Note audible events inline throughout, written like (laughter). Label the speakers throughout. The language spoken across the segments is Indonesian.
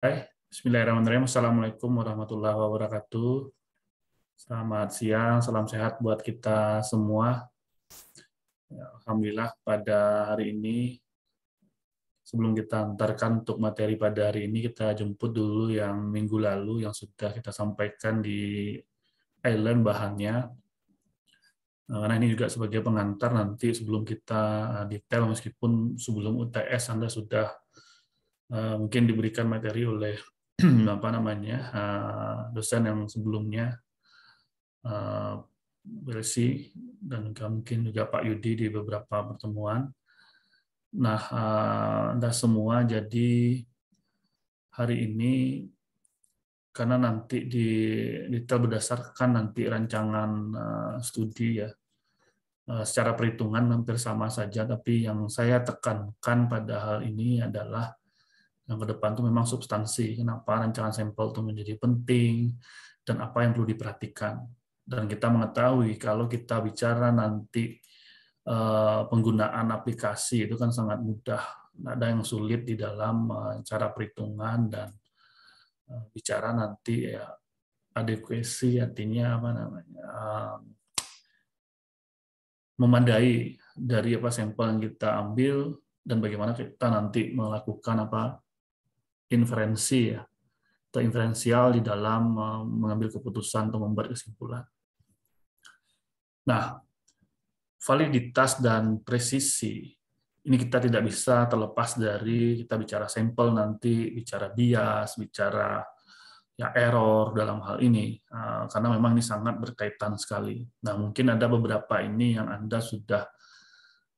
Speaker 1: Hai, Bismillahirrahmanirrahim. Assalamualaikum warahmatullahi wabarakatuh. Selamat siang, salam sehat buat kita semua. Ya, Alhamdulillah pada hari ini, sebelum kita antarkan untuk materi pada hari ini, kita jemput dulu yang minggu lalu yang sudah kita sampaikan di island bahannya. Nah ini juga sebagai pengantar nanti sebelum kita detail, meskipun sebelum UTS Anda sudah Eh, mungkin diberikan materi oleh (clears throat) apa namanya eh, dosen yang sebelumnya Bersi eh, dan mungkin juga Pak Yudi di beberapa pertemuan. Nah, Anda semua jadi hari ini karena nanti di kita berdasarkan nanti rancangan studi ya secara perhitungan hampir sama saja tapi yang saya tekankan pada hal ini adalah yang ke depan itu memang substansi kenapa rancangan sampel itu menjadi penting dan apa yang perlu diperhatikan dan kita mengetahui kalau kita bicara nanti eh, penggunaan aplikasi itu kan sangat mudah ada yang sulit di dalam eh, cara perhitungan dan eh, bicara nanti ya adekuasi artinya apa namanya memadai dari apa sampel yang kita ambil dan bagaimana kita nanti melakukan apa inferensi ya atau inferensial di dalam eh, mengambil keputusan atau membuat kesimpulan. Nah, validitas dan presisi ini kita tidak bisa terlepas dari kita bicara sampel nanti bicara bias, bicara ya error dalam hal ini eh, karena memang ini sangat berkaitan sekali. Nah, mungkin ada beberapa ini yang Anda sudah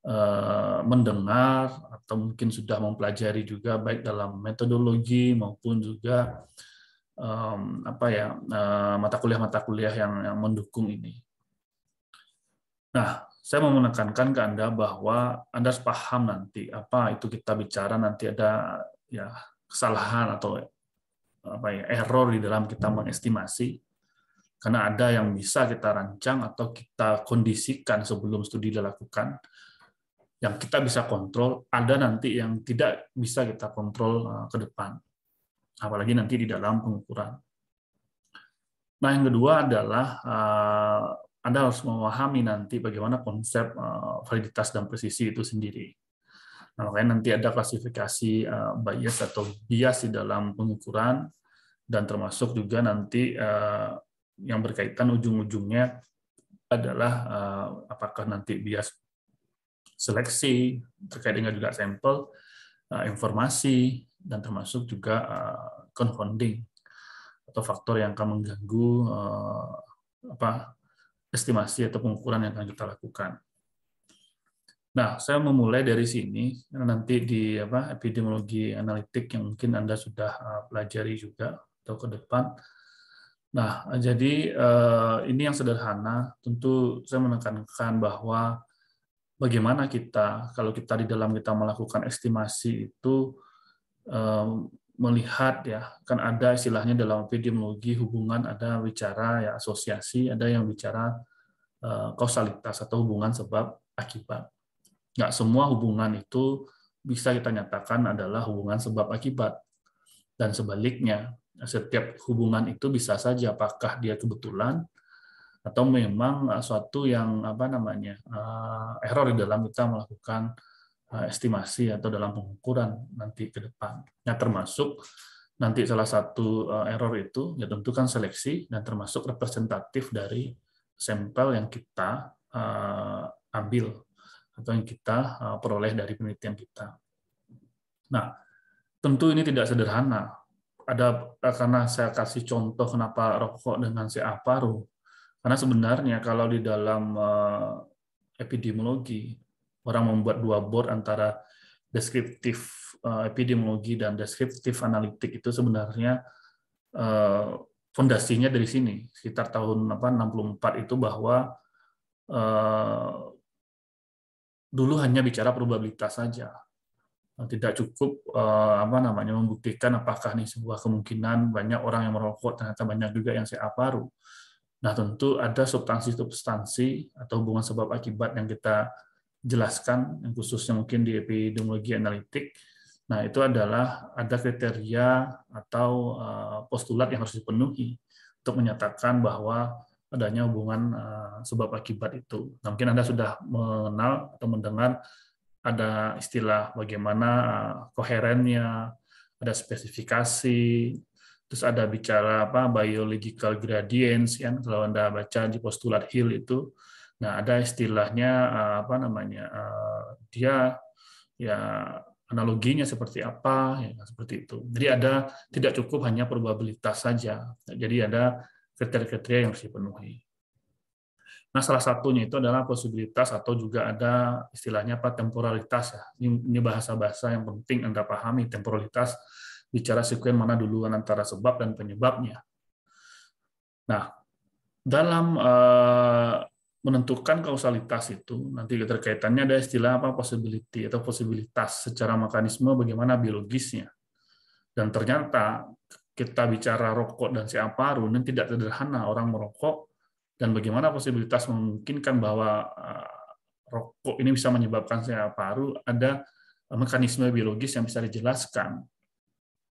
Speaker 1: Eh, mendengar atau mungkin sudah mempelajari juga baik dalam metodologi maupun juga um, apa ya uh, mata kuliah-mata kuliah yang, yang mendukung ini. Nah, saya mau menekankan ke anda bahwa anda harus paham nanti apa itu kita bicara nanti ada ya kesalahan atau apa ya error di dalam kita mengestimasi karena ada yang bisa kita rancang atau kita kondisikan sebelum studi dilakukan yang kita bisa kontrol, ada nanti yang tidak bisa kita kontrol eh, ke depan. Apalagi nanti di dalam pengukuran. Nah, yang kedua adalah eh, Anda harus memahami nanti bagaimana konsep eh, validitas dan presisi itu sendiri. Nah, makanya nanti ada klasifikasi bias atau bias di dalam pengukuran dan termasuk juga nanti yang berkaitan ujung-ujungnya adalah apakah nanti bias seleksi, terkait dengan juga sampel, eh, informasi, dan termasuk juga eh, confounding atau faktor yang akan mengganggu eh, apa estimasi atau pengukuran yang akan kita lakukan. Nah, saya memulai dari sini nanti di apa epidemiologi analitik yang mungkin Anda sudah pelajari juga atau ke depan. Nah, jadi ini yang sederhana tentu saya menekankan bahwa bagaimana kita kalau kita di dalam kita melakukan estimasi itu melihat ya kan ada istilahnya dalam epidemiologi hubungan ada bicara ya asosiasi ada yang bicara eh, kausalitas atau hubungan sebab akibat nggak semua hubungan itu bisa kita nyatakan adalah hubungan sebab akibat dan sebaliknya setiap hubungan itu bisa saja apakah dia kebetulan atau memang eh, suatu yang apa namanya eh, error di dalam kita melakukan eh, estimasi atau dalam pengukuran nanti ke depan. Nah termasuk nanti salah satu error itu ya tentu kan seleksi dan termasuk representatif dari sampel yang kita ambil atau yang kita peroleh dari penelitian kita. Nah tentu ini tidak sederhana. Ada karena saya kasih contoh kenapa rokok dengan si paru karena sebenarnya kalau di dalam eh, epidemiologi, orang membuat dua board antara deskriptif eh, epidemiologi dan deskriptif analitik itu sebenarnya eh, fondasinya dari sini. Sekitar tahun apa 64 itu bahwa dulu hanya bicara probabilitas saja tidak cukup apa namanya membuktikan apakah ini sebuah kemungkinan banyak orang yang merokok ternyata banyak juga yang sehat paru Nah, tentu ada substansi-substansi atau hubungan sebab akibat yang kita jelaskan, yang khususnya mungkin di epidemiologi analitik. Nah, itu adalah ada kriteria atau eh, postulat yang harus dipenuhi untuk menyatakan bahwa adanya hubungan eh, sebab akibat itu. Nah, mungkin Anda sudah mengenal atau mendengar ada istilah bagaimana eh, koherennya, ada spesifikasi, Terus ada bicara apa biological gradients yang kalau Anda baca di postulat Hill itu nah ada istilahnya eh, apa namanya eh, dia ya analoginya seperti apa ya seperti itu. Jadi ada tidak cukup hanya probabilitas saja. Jadi ada kriteria-kriteria yang harus dipenuhi. Nah, salah satunya itu adalah posibilitas atau juga ada istilahnya apa temporalitas ya. Ini, bahasa-bahasa yang penting Anda pahami temporalitas bicara sekuen mana duluan antara sebab dan penyebabnya. Nah, dalam eh, menentukan kausalitas itu nanti keterkaitannya ada istilah apa possibility atau posibilitas secara mekanisme bagaimana biologisnya. Dan ternyata kita bicara rokok dan si Aparun ini tidak sederhana orang merokok dan bagaimana posibilitas memungkinkan bahwa eh, rokok ini bisa menyebabkan siapa paru ada eh, mekanisme biologis yang bisa dijelaskan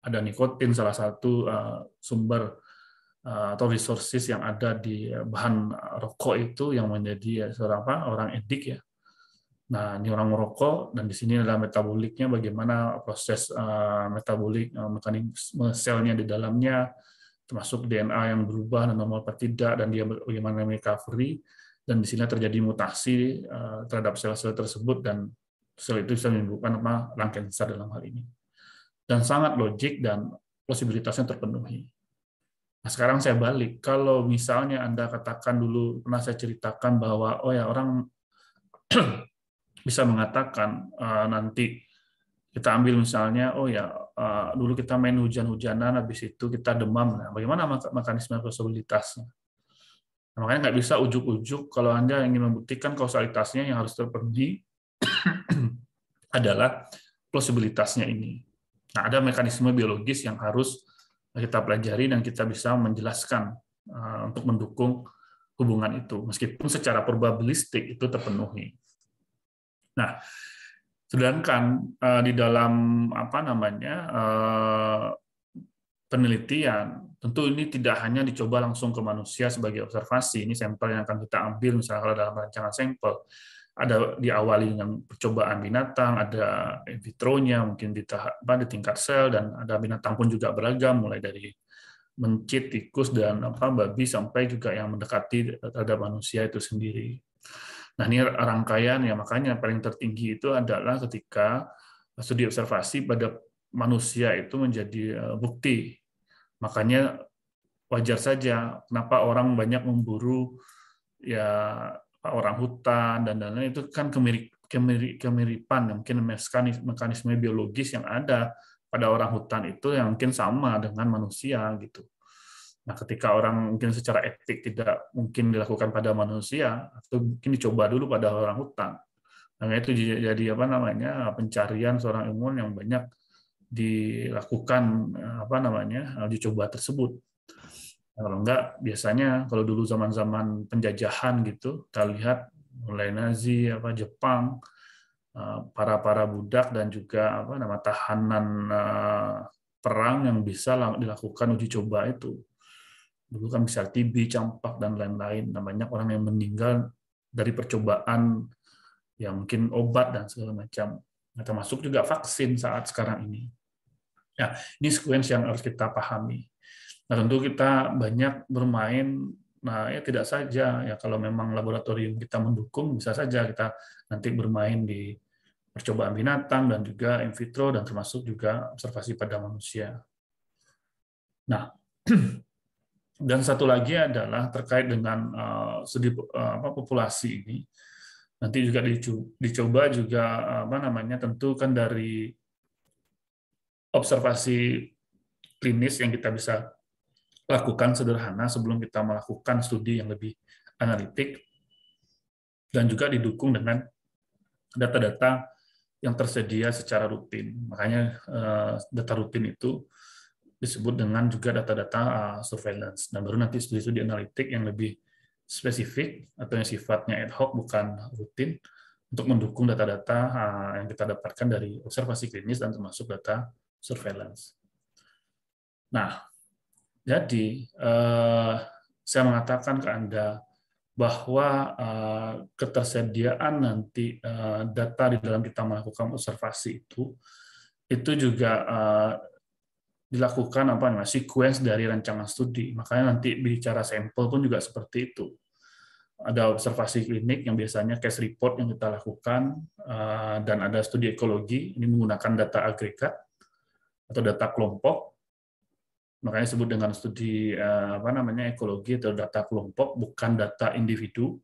Speaker 1: ada nikotin salah satu eh, sumber eh, atau resources yang ada di bahan rokok itu yang menjadi seorang apa orang edik ya nah ini orang merokok dan di sini adalah metaboliknya bagaimana proses eh, metabolik uh, mekanisme selnya di dalamnya termasuk DNA yang berubah dan normal apa tidak dan dia bagaimana recovery dan di sini terjadi mutasi terhadap sel-sel tersebut dan sel itu bisa menimbulkan apa rangkaian besar dalam hal ini dan sangat logik dan posibilitasnya terpenuhi. Nah, sekarang saya balik. Kalau misalnya Anda katakan dulu pernah saya ceritakan bahwa oh ya orang (clears throat) bisa mengatakan uh, nanti kita ambil misalnya oh ya uh, dulu kita main hujan-hujanan habis itu kita demam nah bagaimana mekanisme posibilitasnya? nah, makanya nggak bisa ujuk-ujuk kalau anda ingin membuktikan kausalitasnya yang harus terpenuhi (clears throat) adalah posibilitasnya ini Nah, ada mekanisme biologis yang harus kita pelajari dan kita bisa menjelaskan eh, untuk mendukung hubungan itu, meskipun secara probabilistik itu terpenuhi. Nah, sedangkan eh, di dalam apa namanya eh, penelitian, tentu ini tidak hanya dicoba langsung ke manusia sebagai observasi, ini sampel yang akan kita ambil misalnya kalau dalam rancangan sampel, ada diawali dengan percobaan binatang, ada in vitro-nya, mungkin di tahap apa di tingkat sel dan ada binatang pun juga beragam mulai dari mencit, tikus dan apa babi sampai juga yang mendekati terhadap manusia itu sendiri. Nah, ini rangkaian ya makanya paling tertinggi itu adalah ketika studi observasi pada manusia itu menjadi e, bukti. Makanya wajar saja kenapa orang banyak memburu ya orang hutan dan lain-lain itu kan kemirip, kemirip, kemiripan ya, mungkin mekanisme, mekanisme biologis yang ada pada orang hutan itu yang mungkin sama dengan manusia gitu. Nah, ketika orang mungkin secara etik tidak mungkin dilakukan pada manusia, atau mungkin dicoba dulu pada orang hutan. Nah, itu jadi apa namanya pencarian seorang ilmuwan yang banyak dilakukan eh, apa namanya dicoba tersebut. Nah, kalau enggak, biasanya kalau dulu zaman-zaman penjajahan gitu, kita lihat mulai Nazi, apa Jepang, eh, para para budak dan juga apa nama tahanan eh, perang yang bisa dilakukan uji coba itu. Dulu kan bisa TB, campak dan lain-lain. Nah, banyak orang yang meninggal dari percobaan yang mungkin obat dan segala macam. Nah, termasuk juga vaksin saat sekarang ini. Ya, ini sekuens yang harus kita pahami. Nah tentu kita banyak bermain Nah, ya tidak saja ya kalau memang laboratorium kita mendukung bisa saja kita nanti bermain di percobaan binatang dan juga in vitro dan termasuk juga observasi pada manusia. Nah, (clears throat) dan satu lagi adalah terkait dengan uh, eh, studi eh, populasi ini. Nanti juga dicoba juga eh, apa namanya tentu kan dari observasi klinis yang kita bisa lakukan sederhana sebelum kita melakukan studi yang lebih analitik dan juga didukung dengan data-data yang tersedia secara rutin. Makanya eh, data rutin itu disebut dengan juga data-data eh, surveillance. Dan baru nanti studi-studi analitik yang lebih spesifik atau yang sifatnya ad hoc bukan rutin untuk mendukung data-data eh, yang kita dapatkan dari observasi klinis dan termasuk data surveillance. Nah, jadi, eh, saya mengatakan ke Anda bahwa eh, ketersediaan nanti eh, data di dalam kita melakukan observasi itu itu juga dilakukan apa namanya sequence dari rancangan studi. Makanya nanti bicara sampel pun juga seperti itu. Ada observasi klinik yang biasanya case report yang kita lakukan dan ada studi ekologi ini menggunakan data agregat atau data kelompok makanya disebut dengan studi eh, apa namanya ekologi atau data kelompok bukan data individu.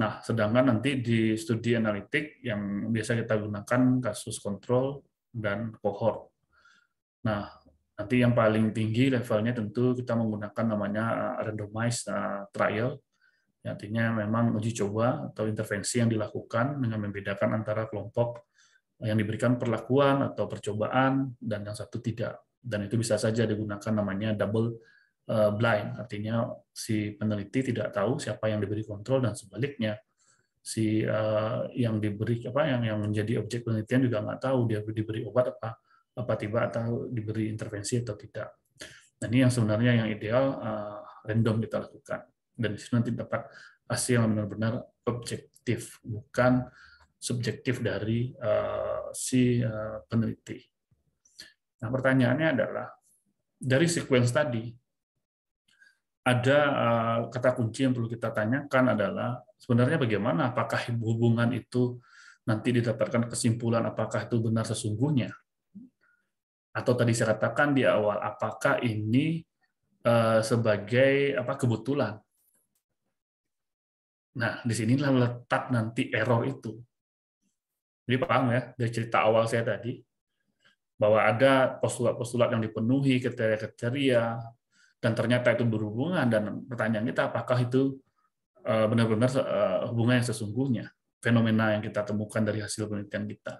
Speaker 1: Nah, sedangkan nanti di studi analitik yang biasa kita gunakan kasus kontrol dan kohort. Nah, nanti yang paling tinggi levelnya tentu kita menggunakan namanya eh, randomized eh, trial. Artinya memang uji coba atau intervensi yang dilakukan dengan membedakan antara kelompok yang diberikan perlakuan atau percobaan dan yang satu tidak dan itu bisa saja digunakan namanya double eh, blind artinya si peneliti tidak tahu siapa yang diberi kontrol dan sebaliknya si eh, yang diberi apa yang yang menjadi objek penelitian juga nggak tahu dia diberi obat apa apa tiba atau diberi intervensi atau tidak nah ini yang sebenarnya yang ideal eh, random kita lakukan dan di nanti dapat hasil yang benar-benar objektif bukan subjektif dari uh, si uh, peneliti Nah, pertanyaannya adalah dari sequence tadi ada eh, kata kunci yang perlu kita tanyakan adalah sebenarnya bagaimana apakah hubungan itu nanti didapatkan kesimpulan apakah itu benar sesungguhnya atau tadi saya katakan di awal apakah ini eh, sebagai apa kebetulan nah di sinilah letak nanti error itu jadi paham ya dari cerita awal saya tadi bahwa ada postulat-postulat yang dipenuhi kriteria-kriteria dan ternyata itu berhubungan dan pertanyaan kita apakah itu eh, benar-benar eh, hubungan yang sesungguhnya fenomena yang kita temukan dari hasil penelitian kita.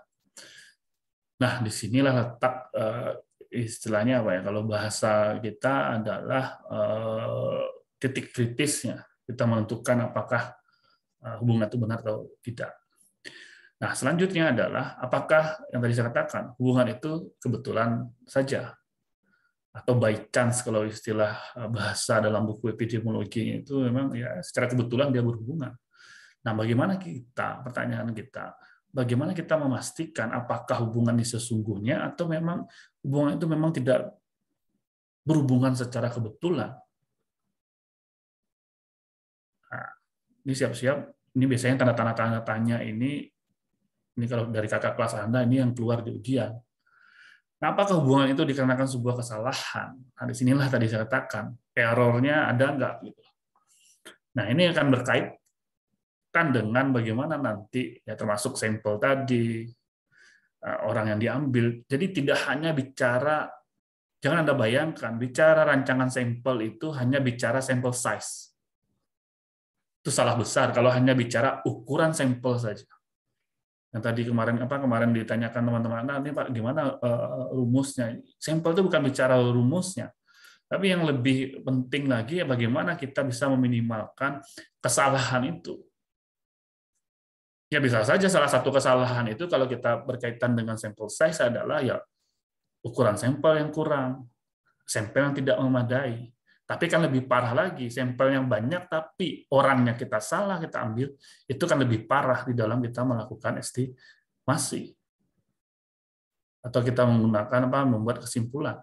Speaker 1: Nah, disinilah letak eh, istilahnya apa ya? Kalau bahasa kita adalah titik kritisnya kita menentukan apakah hubungan itu benar atau tidak. Nah, selanjutnya adalah apakah yang tadi saya katakan hubungan itu kebetulan saja atau by chance kalau istilah eh, bahasa dalam buku epidemiologi itu memang ya secara kebetulan dia berhubungan. Nah, bagaimana kita pertanyaan kita bagaimana kita memastikan
Speaker 2: apakah hubungan ini sesungguhnya atau memang hubungan itu memang tidak berhubungan secara kebetulan. Nah,
Speaker 1: ini siap-siap ini biasanya tanda-tanda tanya ini ini kalau dari kakak kelas Anda, ini yang keluar di ujian. Kenapa apakah itu dikarenakan sebuah kesalahan? Nah, sinilah tadi saya katakan, errornya ada nggak? Gitu. Nah, ini akan berkaitan dengan bagaimana nanti, ya termasuk sampel tadi, eh, orang yang diambil. Jadi tidak hanya bicara, jangan Anda bayangkan, bicara rancangan sampel itu hanya bicara sampel size. Itu salah besar kalau hanya bicara ukuran sampel saja yang tadi kemarin apa kemarin ditanyakan teman-teman nah, ini pak gimana uh, rumusnya sampel itu bukan bicara rumusnya tapi yang lebih penting lagi ya bagaimana kita bisa meminimalkan kesalahan itu ya bisa saja salah satu kesalahan itu kalau kita berkaitan dengan sampel size adalah ya ukuran sampel yang kurang sampel yang tidak memadai tapi kan lebih parah lagi, sampel yang banyak tapi orangnya kita salah kita ambil, itu kan lebih parah di dalam kita melakukan estimasi. Atau kita menggunakan apa membuat kesimpulan.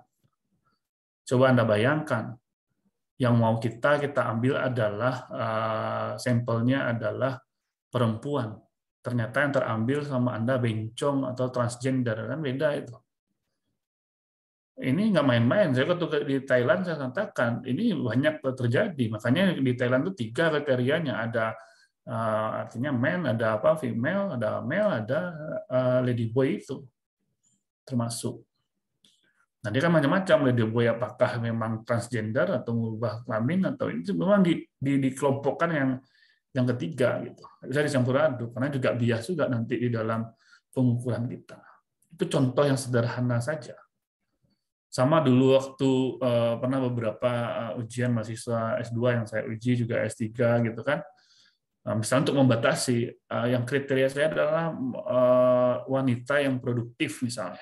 Speaker 1: Coba Anda bayangkan, yang mau kita kita ambil adalah eh, sampelnya adalah perempuan. Ternyata yang terambil sama Anda bencong atau transgender kan beda itu ini nggak main-main. Saya waktu di Thailand saya katakan ini banyak terjadi. Makanya di Thailand itu tiga kriterianya ada eh, artinya man, ada apa female, ada male, ada eh, lady boy itu termasuk. Nah, dia kan macam-macam lady boy apakah memang transgender atau mengubah kelamin atau ini memang di, di, dikelompokkan yang yang ketiga gitu. Bisa dicampur aduk karena juga bias juga nanti di dalam pengukuran kita. Itu contoh yang sederhana saja sama dulu waktu uh, pernah beberapa uh, ujian mahasiswa S2 yang saya uji juga S3 gitu kan uh, misalnya untuk membatasi uh, yang kriteria saya adalah uh, wanita yang produktif misalnya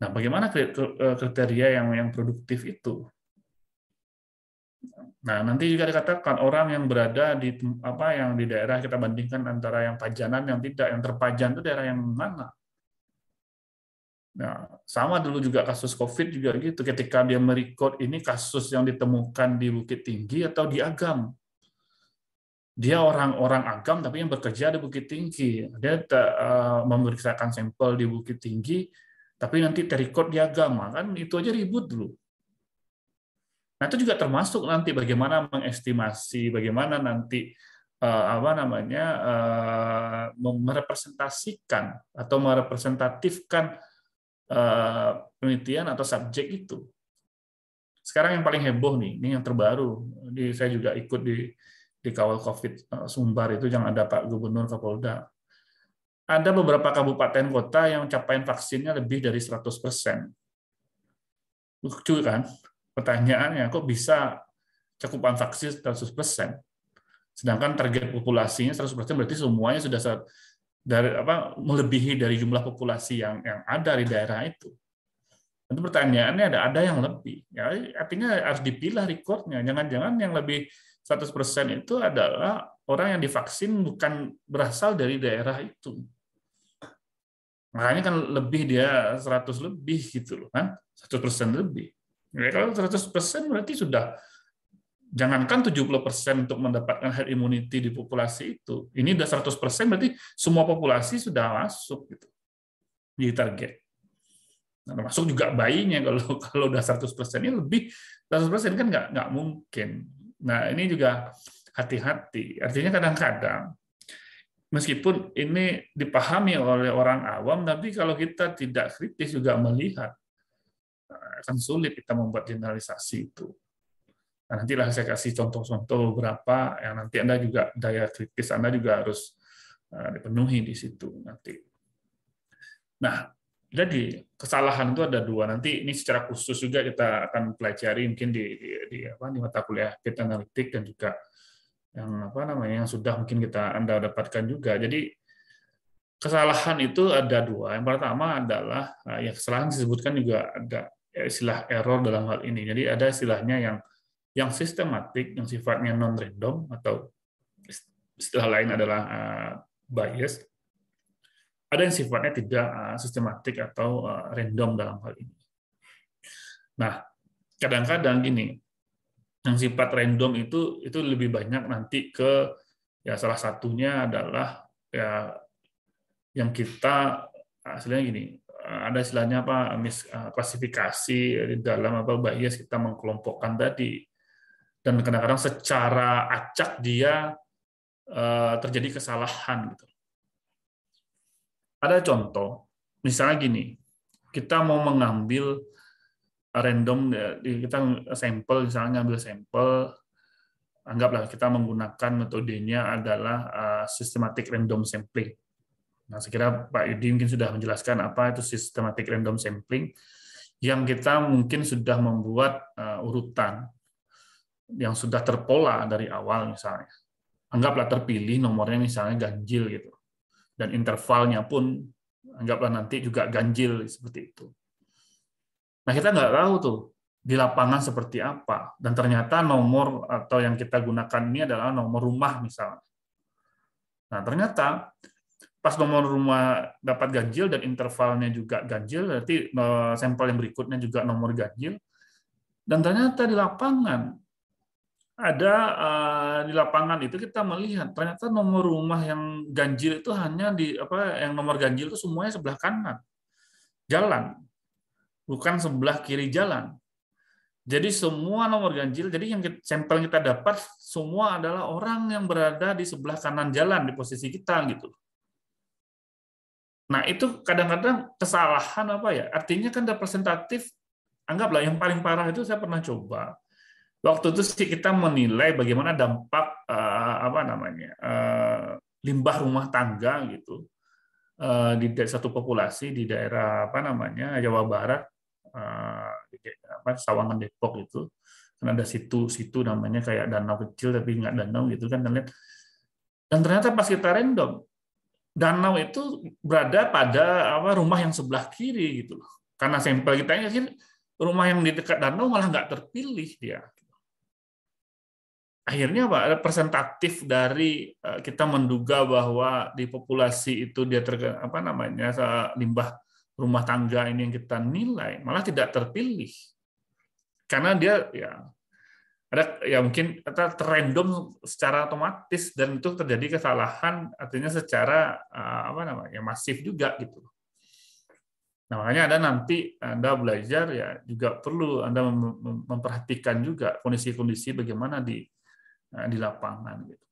Speaker 1: nah bagaimana kriteria yang yang produktif itu Nah, nanti juga dikatakan orang yang berada di apa yang di daerah kita bandingkan antara yang pajanan yang tidak, yang terpajan itu daerah yang mana? Nah, sama dulu juga kasus COVID juga gitu. Ketika dia merecord ini kasus yang ditemukan di Bukit Tinggi atau di Agam. Dia orang-orang Agam tapi yang bekerja di Bukit Tinggi. Dia uh, memeriksakan sampel di Bukit Tinggi, tapi nanti terrecord di Agam. Nah, kan itu aja ribut dulu. Nah, itu juga termasuk nanti bagaimana mengestimasi, bagaimana nanti uh, apa namanya eh, merepresentasikan atau merepresentatifkan Eh, penelitian atau subjek itu. Sekarang yang paling heboh nih, ini yang terbaru. Di, saya juga ikut di di kawal COVID eh, Sumbar itu jangan ada Pak Gubernur Kapolda. Ada beberapa kabupaten kota yang capaian vaksinnya lebih dari 100 persen. Lucu kan? Pertanyaannya, kok bisa cakupan vaksin 100 persen? Sedangkan target populasinya 100 persen berarti semuanya sudah dari apa melebihi dari jumlah populasi yang yang ada di daerah itu. Tentu pertanyaannya ada ada yang lebih. Ya, artinya harus dipilah rekornya. Jangan-jangan yang lebih 100% itu adalah orang yang divaksin bukan berasal dari daerah itu. Makanya kan lebih dia 100 lebih gitu loh kan. 100% lebih. Ya, kalau 100% berarti sudah jangankan 70% untuk mendapatkan herd immunity di populasi itu, ini udah 100% berarti semua populasi sudah masuk gitu. di target. Nah, masuk juga bayinya (laughs) kalau kalau udah 100% ini lebih 100% kan nggak nggak mungkin. Nah, ini juga hati-hati. Artinya kadang-kadang meskipun ini dipahami oleh orang awam tapi kalau kita tidak kritis juga melihat akan sulit kita membuat generalisasi itu. Nah, nantilah saya kasih contoh-contoh berapa yang nanti Anda juga daya kritis Anda juga harus eh, dipenuhi di situ nanti. Nah, jadi kesalahan itu ada dua. Nanti ini secara khusus juga kita akan pelajari mungkin di, di, di apa di mata kuliah Fit analitik dan juga yang apa namanya yang sudah mungkin kita Anda dapatkan juga. Jadi kesalahan itu ada dua. Yang pertama adalah eh, ya kesalahan disebutkan juga ada istilah error dalam hal ini. Jadi ada istilahnya yang yang sistematik yang sifatnya non random atau istilah lain adalah eh, bias ada yang sifatnya tidak eh, sistematik atau eh, random dalam hal ini nah kadang-kadang gini yang sifat random itu itu lebih banyak nanti ke ya salah satunya adalah ya yang kita hasilnya gini ada istilahnya apa mis klasifikasi di dalam apa bias kita mengkelompokkan tadi dan kadang-kadang secara acak dia eh, terjadi kesalahan gitu. Ada contoh, misalnya gini, kita mau mengambil random eh, kita sampel misalnya ngambil sampel anggaplah kita menggunakan metodenya adalah eh, sistematik systematic random sampling. Nah, sekira Pak Yudi mungkin sudah menjelaskan apa itu systematic random sampling yang kita mungkin sudah membuat urutan yang sudah terpola dari awal misalnya. Anggaplah terpilih nomornya misalnya ganjil gitu. Dan intervalnya pun anggaplah nanti juga ganjil seperti itu. Nah, kita nggak tahu tuh di lapangan seperti apa. Dan ternyata nomor atau yang kita gunakan ini adalah nomor rumah misalnya. Nah, ternyata pas nomor rumah dapat ganjil dan intervalnya juga ganjil, berarti eh, sampel yang berikutnya juga nomor ganjil. Dan ternyata di lapangan ada uh, di lapangan itu kita melihat ternyata nomor rumah yang ganjil itu hanya di apa yang nomor ganjil itu semuanya sebelah kanan jalan bukan sebelah kiri jalan jadi semua nomor ganjil jadi yang kita, sampel kita dapat semua adalah orang yang berada di sebelah kanan jalan di posisi kita gitu nah itu kadang-kadang kesalahan apa ya artinya kan representatif anggaplah yang paling parah itu saya pernah coba Waktu itu sih kita menilai bagaimana dampak uh, apa namanya uh, limbah rumah tangga gitu uh, di satu populasi di daerah apa namanya Jawa Barat uh, di apa, Sawangan Depok itu kan ada situ-situ namanya kayak danau kecil tapi nggak danau gitu kan dan dan ternyata pas kita random danau itu berada pada apa rumah yang sebelah kiri gitu karena sampel kita ini rumah yang di dekat danau malah nggak terpilih dia akhirnya apa persentatif dari eh, kita menduga bahwa di populasi itu dia ter apa namanya limbah rumah tangga ini yang kita nilai malah tidak terpilih karena dia ya ada ya mungkin terrandom secara otomatis dan itu terjadi kesalahan artinya secara eh, apa namanya ya masif juga gitu Nah, makanya ada nanti Anda belajar ya juga perlu Anda memperhatikan juga kondisi-kondisi bagaimana di Nah, di lapangan. Gitu.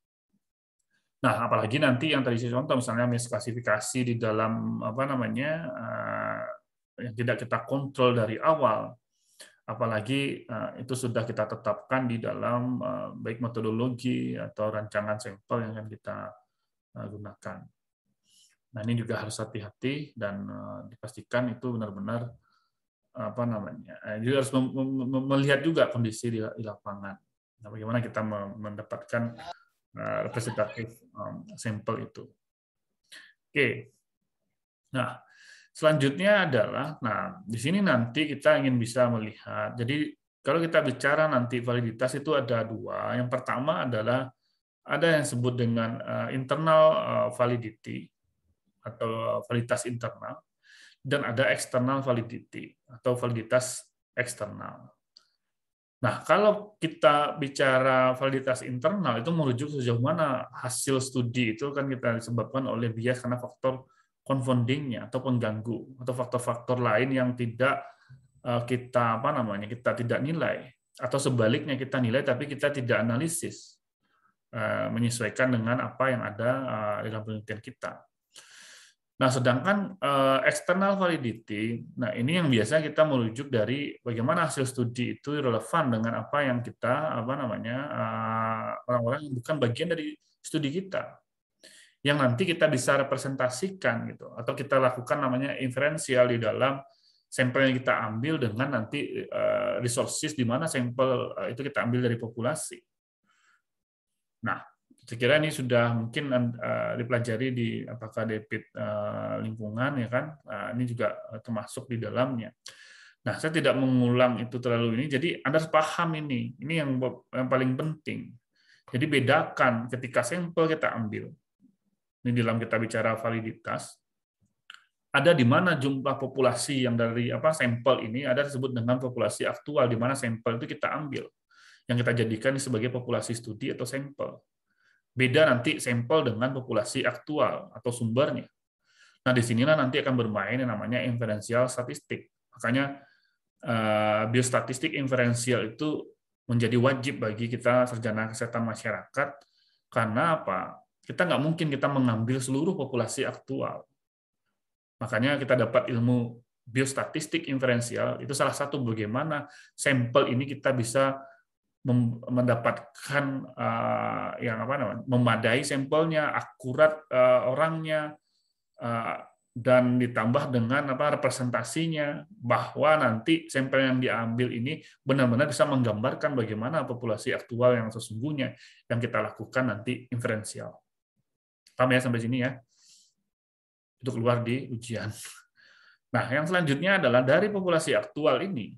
Speaker 1: Nah, apalagi nanti yang tadi saya contoh, misalnya misklasifikasi di dalam apa namanya eh, yang tidak kita kontrol dari awal, apalagi eh, itu sudah kita tetapkan di dalam eh, baik metodologi atau rancangan sampel yang akan kita gunakan. Nah, ini juga harus hati-hati dan dipastikan itu benar-benar apa namanya. Juga harus melihat juga kondisi di lapangan. Nah, bagaimana kita mendapatkan uh, eh, representatif um, sampel itu. Oke. Nah, selanjutnya adalah nah, di sini nanti kita ingin bisa melihat. Jadi kalau kita bicara nanti validitas itu ada dua. Yang pertama adalah ada yang disebut dengan eh, internal eh, validity atau validitas internal dan ada external validity atau validitas eksternal. Nah, kalau kita bicara validitas internal itu merujuk sejauh mana hasil studi itu kan kita disebabkan oleh bias karena faktor confoundingnya atau pengganggu atau faktor-faktor lain yang tidak eh, kita apa namanya kita tidak nilai atau sebaliknya kita nilai tapi kita tidak analisis eh, menyesuaikan dengan apa yang ada eh, dalam penelitian kita. Nah, sedangkan uh, external validity, nah ini yang biasa kita merujuk dari bagaimana hasil studi itu relevan dengan apa yang kita apa namanya eh, orang-orang yang bukan bagian dari studi kita, yang nanti kita bisa representasikan gitu, atau kita lakukan namanya inferensial di dalam sampel yang kita ambil dengan nanti eh, resources di mana sampel itu kita ambil dari populasi. Nah, saya kira ini sudah mungkin eh, eh, dipelajari di apakah debit eh, lingkungan ya kan. Nah, ini juga termasuk di dalamnya. Nah, saya tidak mengulang itu terlalu ini. Jadi Anda harus paham ini. Ini yang yang paling penting. Jadi bedakan ketika sampel kita ambil. Ini dalam kita bicara validitas. Ada di mana jumlah populasi yang dari apa sampel ini ada disebut dengan populasi aktual di mana sampel itu kita ambil yang kita jadikan sebagai populasi studi atau sampel. Beda nanti sampel dengan populasi aktual atau sumbernya. Nah, di sinilah nanti akan bermain yang namanya inferensial statistik. Makanya eh, biostatistik inferensial itu menjadi wajib bagi kita sarjana kesehatan masyarakat karena apa? Kita nggak mungkin kita mengambil seluruh populasi aktual. Makanya kita dapat ilmu biostatistik inferensial itu salah satu bagaimana sampel ini kita bisa mendapatkan uh, yang apa namanya memadai sampelnya akurat uh, orangnya uh, dan ditambah dengan apa representasinya bahwa nanti sampel yang diambil ini benar-benar bisa menggambarkan bagaimana populasi aktual yang sesungguhnya yang kita lakukan nanti inferensial paham ya sampai sini ya itu keluar di ujian nah yang selanjutnya adalah dari populasi aktual ini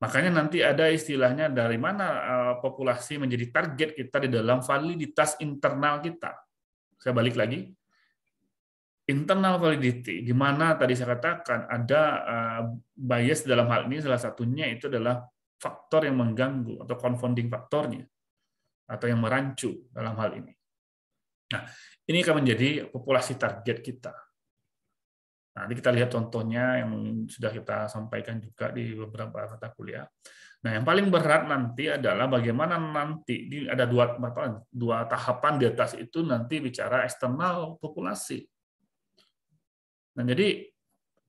Speaker 1: Makanya nanti ada istilahnya dari mana eh, populasi menjadi target kita di dalam validitas internal kita. Saya balik lagi. Internal validity, di mana tadi saya katakan ada eh, bias dalam hal ini salah satunya itu adalah faktor yang mengganggu atau confounding faktornya atau yang merancu dalam hal ini. Nah, ini akan menjadi populasi target kita nanti kita lihat contohnya yang sudah kita sampaikan juga di beberapa mata kuliah. Nah, yang paling berat nanti adalah bagaimana nanti di, ada dua dua tahapan di atas itu nanti bicara eksternal populasi. Nah, jadi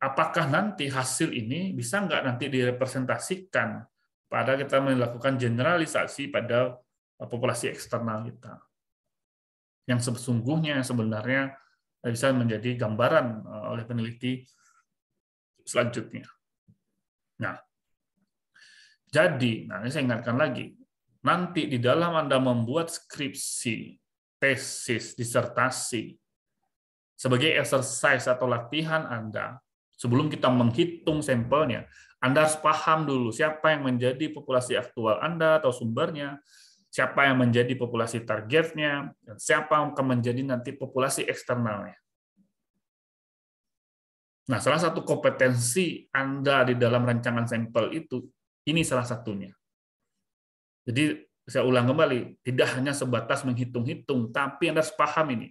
Speaker 1: apakah nanti hasil ini bisa nggak nanti direpresentasikan pada kita melakukan generalisasi pada populasi eksternal kita? Yang sesungguhnya sebenarnya bisa menjadi gambaran eh, oleh peneliti selanjutnya. Nah, jadi, nah ini saya ingatkan lagi, nanti di dalam Anda membuat skripsi, tesis, disertasi, sebagai exercise atau latihan Anda, sebelum kita menghitung sampelnya, Anda harus paham dulu siapa yang menjadi populasi aktual Anda atau sumbernya, siapa yang menjadi populasi targetnya, dan siapa yang akan menjadi nanti populasi eksternalnya. Nah, salah satu kompetensi Anda di dalam rancangan sampel itu, ini salah satunya. Jadi, saya ulang kembali, tidak hanya sebatas menghitung-hitung, tapi Anda harus paham ini.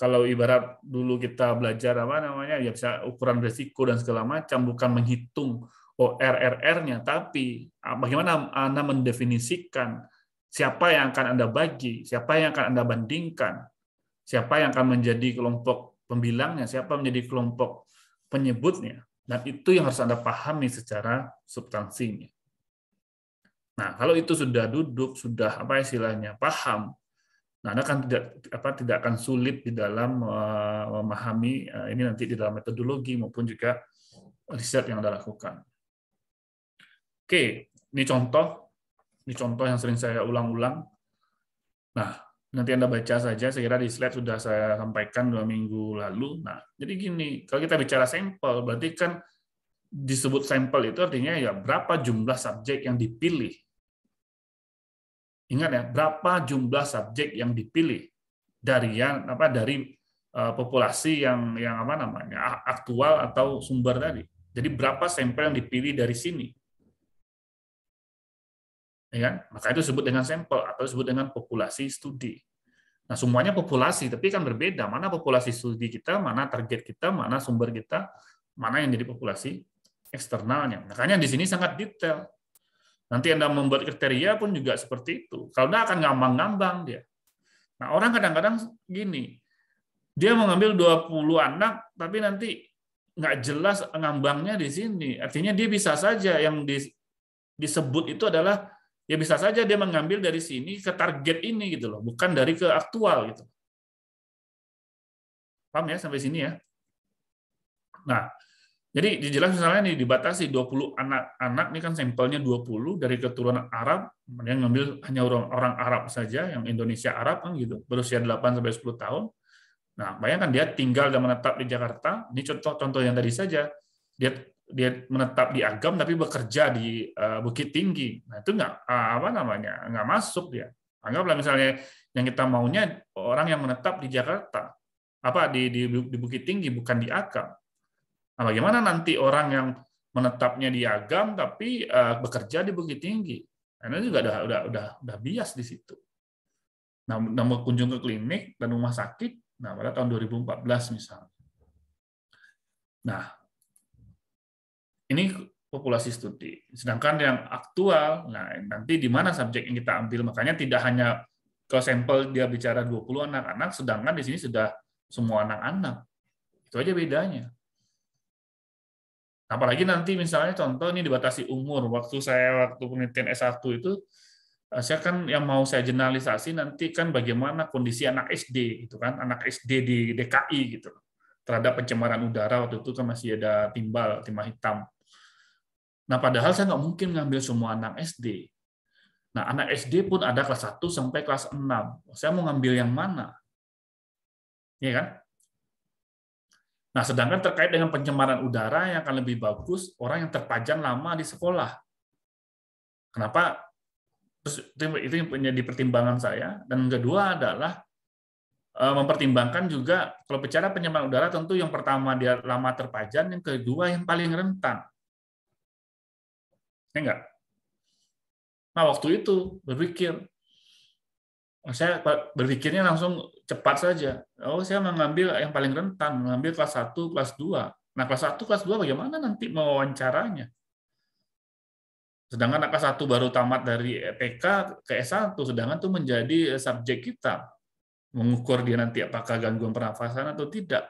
Speaker 1: Kalau ibarat dulu kita belajar apa namanya, ya bisa ukuran risiko dan segala macam, bukan menghitung ORRR-nya, tapi ah, bagaimana Anda mendefinisikan siapa yang akan Anda bagi, siapa yang akan Anda bandingkan, siapa yang akan menjadi kelompok pembilangnya, siapa menjadi kelompok penyebutnya. Dan itu yang harus Anda pahami secara substansinya. Nah, kalau itu sudah duduk, sudah apa istilahnya, paham, nah Anda kan tidak apa tidak akan sulit di dalam eh, memahami eh, ini nanti di dalam metodologi maupun juga riset yang Anda lakukan. Oke, ini contoh ini contoh yang sering saya ulang-ulang. Nah, nanti Anda baca saja, saya kira di slide sudah saya sampaikan dua minggu lalu. Nah, jadi gini, kalau kita bicara sampel, berarti kan disebut sampel itu artinya ya berapa jumlah subjek yang dipilih. Ingat ya, berapa jumlah subjek yang dipilih dari yang apa dari eh, populasi yang yang apa namanya aktual atau sumber tadi. Jadi berapa sampel yang dipilih dari sini? ya kan? Maka itu disebut dengan sampel atau disebut dengan populasi studi. Nah, semuanya populasi, tapi kan berbeda. Mana populasi studi kita, mana target kita, mana sumber kita, mana yang jadi populasi eksternalnya. Makanya di sini sangat detail. Nanti Anda membuat kriteria pun juga seperti itu. Kalau Anda akan ngambang-ngambang dia. Nah, orang kadang-kadang gini, dia mengambil 20 anak, tapi nanti nggak jelas ngambangnya di sini. Artinya dia bisa saja yang disebut itu adalah ya bisa saja dia mengambil dari sini ke target ini gitu loh, bukan dari ke aktual gitu. Paham ya sampai sini ya? Nah, jadi dijelas misalnya nih dibatasi 20 anak-anak ini kan sampelnya 20 dari keturunan Arab, yang ngambil hanya orang Arab saja, yang Indonesia Arab kan gitu, berusia 8 sampai 10 tahun. Nah, bayangkan dia tinggal dan menetap di Jakarta. Ini contoh-contoh yang tadi saja. Dia dia menetap di agam tapi bekerja di eh, Bukit Tinggi. Nah, itu nggak eh, apa namanya? nggak masuk dia. Anggaplah misalnya yang kita maunya orang yang menetap di Jakarta, apa di di, di Bukit Tinggi bukan di Agam. Nah, bagaimana nanti orang yang menetapnya di Agam tapi eh, bekerja di Bukit Tinggi? Karena juga udah udah udah udah bias di situ. Nah, nama berkunjung ke klinik dan rumah sakit, nah pada tahun 2014 misalnya. Nah, ini populasi studi. Sedangkan yang aktual, nah nanti di mana subjek yang kita ambil, makanya tidak hanya kalau sampel dia bicara 20 anak-anak, sedangkan di sini sudah semua anak-anak. Itu aja bedanya. Apalagi nanti misalnya contoh ini dibatasi umur. Waktu saya waktu penelitian S1 itu eh, saya kan yang mau saya jenalisasi nanti kan bagaimana kondisi anak SD gitu kan, anak SD di DKI gitu terhadap pencemaran udara waktu itu kan masih ada timbal timah hitam Nah, padahal saya nggak mungkin ngambil semua anak SD. Nah, anak SD pun ada kelas 1 sampai kelas 6. Saya mau ngambil yang mana? Iya kan? Nah, sedangkan terkait dengan pencemaran udara yang akan lebih bagus, orang yang terpajang lama di sekolah. Kenapa? yang itu punya pertimbangan saya. Dan yang kedua adalah e, mempertimbangkan juga kalau bicara pencemaran udara tentu yang pertama dia lama terpajan yang
Speaker 2: kedua yang paling rentan. Ya enggak? Nah, waktu itu berpikir. Oh, saya berpikirnya langsung
Speaker 1: cepat saja. Oh, saya mengambil yang paling rentan, mengambil kelas 1, kelas 2. Nah, kelas 1, kelas 2 bagaimana nanti mewawancaranya? Sedangkan kelas 1 baru tamat dari PK e ke S1, sedangkan itu menjadi eh, subjek kita. Mengukur dia nanti apakah gangguan pernafasan atau tidak.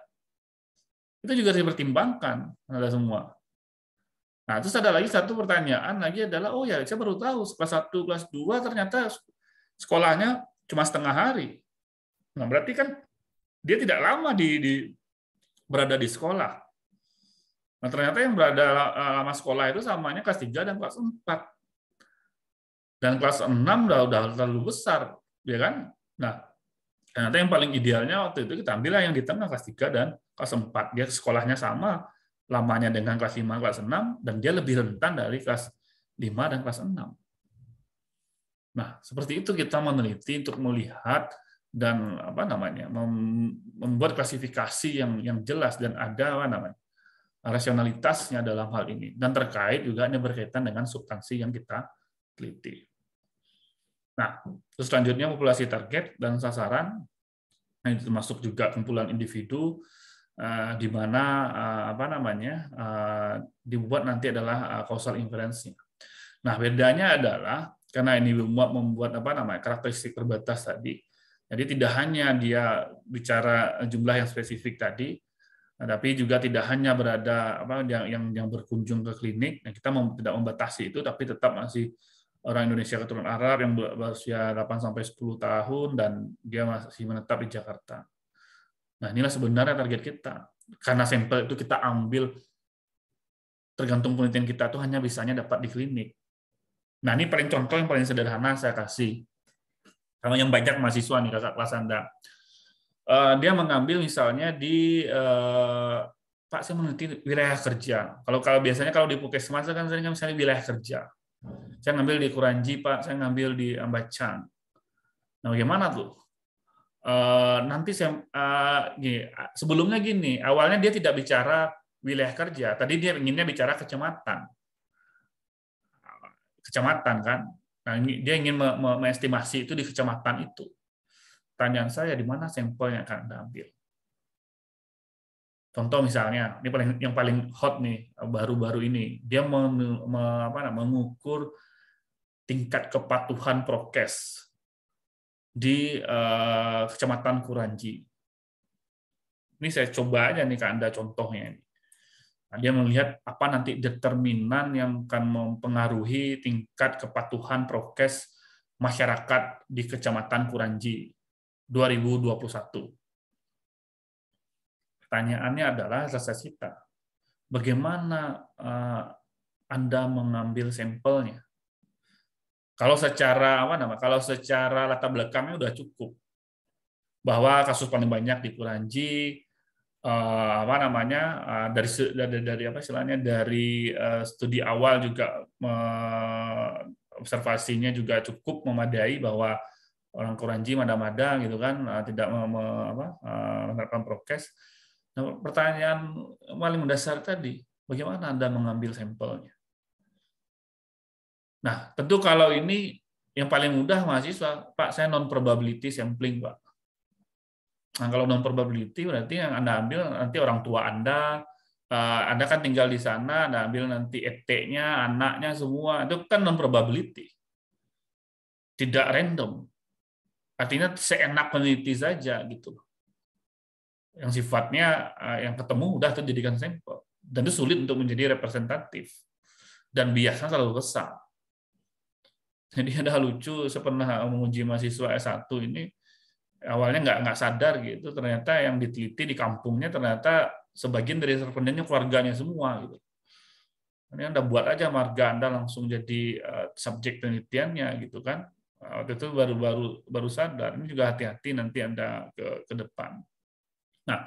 Speaker 1: Itu juga harus dipertimbangkan, Anda semua. Nah, terus ada lagi satu pertanyaan lagi adalah, oh ya, saya baru tahu kelas 1, kelas 2 ternyata sekolahnya cuma setengah hari. Nah, berarti kan dia tidak lama di, di berada di sekolah. Nah, ternyata yang berada eh, lama sekolah itu samanya kelas tiga dan kelas empat Dan kelas enam udah, udah terlalu besar, ya kan? Nah, ternyata yang paling idealnya waktu itu kita ambillah yang di tengah kelas 3 dan kelas 4. Dia sekolahnya sama, lamanya dengan kelas 5, kelas 6, dan dia lebih rentan dari kelas 5 dan kelas 6. Nah, seperti itu kita meneliti untuk melihat dan apa namanya membuat klasifikasi yang yang jelas dan ada apa namanya rasionalitasnya dalam hal ini dan terkait juga ini berkaitan dengan substansi yang kita teliti. Nah, terus selanjutnya populasi target dan sasaran yang nah, termasuk juga kumpulan individu, Eh, di mana eh, apa namanya eh, dibuat nanti adalah causal inference Nah, bedanya adalah karena ini membuat membuat apa namanya karakteristik terbatas tadi. Jadi tidak hanya dia bicara jumlah yang spesifik tadi, tapi juga tidak hanya berada apa yang yang, yang berkunjung ke klinik. Nah, kita mem, tidak membatasi itu, tapi tetap masih orang Indonesia keturunan Arab yang berusia 8 sampai 10 tahun dan dia masih menetap di Jakarta. Nah, inilah sebenarnya target kita. Karena sampel itu kita ambil tergantung penelitian kita itu hanya bisanya dapat di klinik. Nah, ini paling contoh yang paling sederhana saya kasih. Kalau yang banyak mahasiswa nih kakak kelas Anda. Eh, dia mengambil misalnya di eh, Pak saya meneliti wilayah kerja. Kalau kalau biasanya kalau di semasa kan sering kan misalnya wilayah kerja. Saya ngambil di Kuranji, Pak. Saya ngambil di Ambacan. Nah, bagaimana tuh? Eh, nanti saya uh, eh, gini, sebelumnya gini, awalnya dia tidak bicara wilayah kerja, tadi dia inginnya bicara kecamatan, kecamatan kan, nah, dia ingin me me itu di kecamatan itu. Tanyaan saya di mana sampel akan anda ambil? Contoh misalnya, ini paling yang paling hot nih baru-baru ini, dia mengukur tingkat kepatuhan prokes di eh, Kecamatan Kuranji. Ini saya coba aja nih ke Anda contohnya. Nah, dia melihat apa nanti determinan yang akan mempengaruhi tingkat kepatuhan prokes masyarakat di Kecamatan Kuranji 2021. Pertanyaannya adalah rasa cita. Bagaimana eh, Anda mengambil sampelnya? Kalau secara apa nama? Kalau secara latar belakangnya sudah cukup bahwa kasus paling banyak di Kuranji eh, apa namanya eh, dari, dari dari apa istilahnya dari eh, studi awal juga observasinya juga cukup memadai bahwa orang Kuranji mada-mada gitu kan tidak me, menerapkan prokes. Nah, pertanyaan paling mendasar tadi, bagaimana Anda mengambil sampelnya? Nah, tentu kalau ini yang paling mudah mahasiswa, Pak, saya non probability sampling, Pak. Nah, kalau non probability berarti yang Anda ambil nanti orang tua Anda, eh, Anda kan tinggal di sana, Anda ambil nanti ET-nya, anaknya semua, itu kan non probability. Tidak random. Artinya seenak peneliti saja gitu Yang sifatnya eh, yang ketemu udah itu jadikan sampel. Dan itu sulit untuk menjadi representatif. Dan biasanya selalu kesal jadi (laughs) ada lucu sepernah menguji mahasiswa S1 ini awalnya nggak nggak sadar gitu ternyata yang diteliti di kampungnya ternyata sebagian dari respondennya keluarganya semua gitu. Ini Anda buat aja marga Anda langsung jadi eh, subjek penelitiannya gitu kan. Eh, waktu itu baru-baru baru sadar. Ini juga hati-hati nanti Anda ke, ke depan. Nah,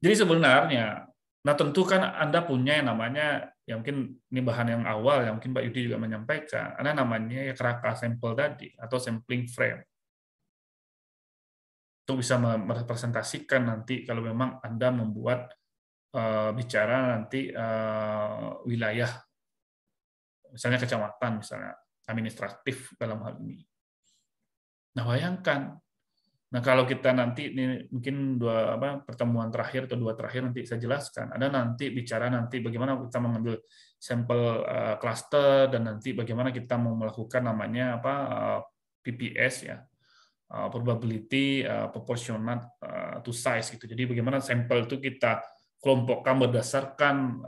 Speaker 1: jadi sebenarnya, nah tentu kan Anda punya yang namanya ya mungkin ini bahan yang awal yang mungkin Pak Yudi juga menyampaikan, ada namanya ya kerangka sampel tadi atau sampling frame. Itu bisa merepresentasikan nanti kalau memang Anda membuat uh, bicara nanti uh, wilayah, misalnya kecamatan, misalnya administratif dalam hal ini. Nah bayangkan Nah, kalau kita nanti ini mungkin dua apa pertemuan terakhir atau dua terakhir nanti saya jelaskan. Ada nanti bicara nanti bagaimana kita mengambil sampel eh, cluster dan nanti bagaimana kita mau melakukan namanya apa eh, PPS ya. Eh, probability uh, proportional to size gitu. Jadi bagaimana sampel itu kita kelompokkan berdasarkan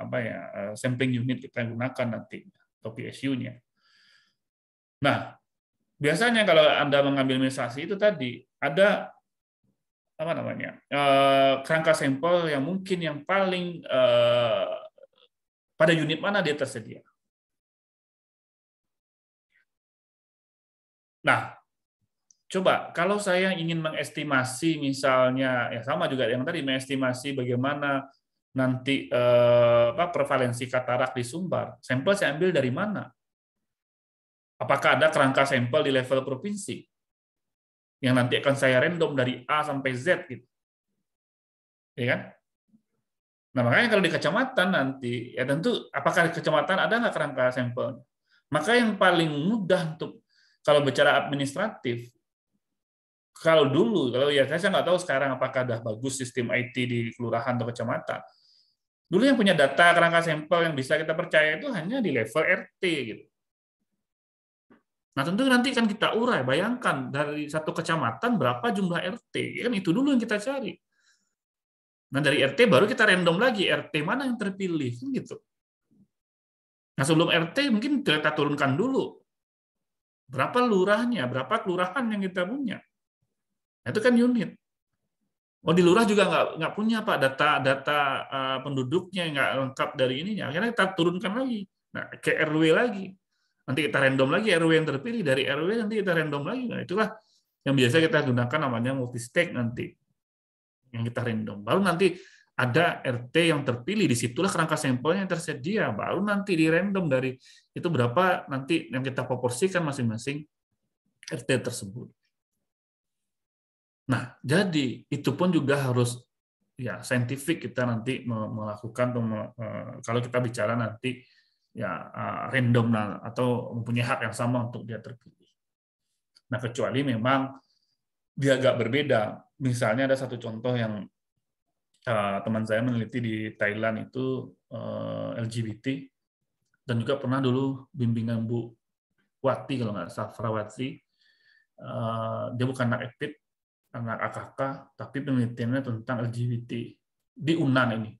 Speaker 1: apa ya sampling unit kita gunakan nanti atau PSU-nya. Nah, biasanya kalau anda mengambil misalasi itu tadi ada
Speaker 2: apa namanya eh, kerangka sampel yang mungkin yang paling eh, pada unit mana dia tersedia. Nah, coba kalau saya ingin mengestimasi
Speaker 1: misalnya ya sama juga yang tadi mengestimasi bagaimana nanti eh, apa prevalensi katarak di Sumbar, sampel saya ambil dari mana? Apakah ada kerangka sampel di level provinsi yang nanti akan saya random dari A sampai Z gitu. Ya kan? Nah, makanya kalau di kecamatan nanti ya tentu apakah di kecamatan ada nggak kerangka sampel? Maka yang paling mudah untuk kalau bicara administratif kalau dulu, kalau ya saya nggak tahu sekarang apakah dah bagus sistem IT di kelurahan atau kecamatan. Dulu yang punya data kerangka sampel yang bisa kita percaya itu hanya di level RT gitu. Nah tentu nanti kan kita urai, bayangkan dari satu kecamatan berapa jumlah RT, ya kan itu dulu yang kita cari. Nah dari RT baru kita random lagi, RT mana yang terpilih, kan gitu. Nah sebelum RT mungkin kita turunkan dulu, berapa lurahnya, berapa kelurahan yang kita punya. Nah, itu kan unit. Oh di lurah juga nggak nggak punya pak data data eh, penduduknya nggak lengkap dari ininya. Akhirnya kita turunkan lagi, nah, ke RW lagi. Nanti kita random lagi RW yang terpilih dari RW nanti kita random lagi. Nah, itulah yang biasa kita gunakan namanya multi stake nanti yang kita random. Baru nanti ada RT yang terpilih di situlah kerangka sampelnya yang tersedia. Baru nanti di random dari itu berapa nanti yang kita proporsikan masing-masing RT tersebut. Nah, jadi itu pun juga harus ya saintifik kita nanti melakukan eh, kalau kita bicara nanti ya ah, random atau mempunyai hak yang sama untuk dia terpilih. Nah, kecuali memang dia agak berbeda. Misalnya ada satu contoh yang ah, teman saya meneliti di Thailand itu eh, LGBT dan juga pernah dulu bimbingan Bu Wati kalau nggak salah Frawati, ah, dia bukan anak EPIT, anak AKK, tapi penelitiannya tentang LGBT di UNAN ini.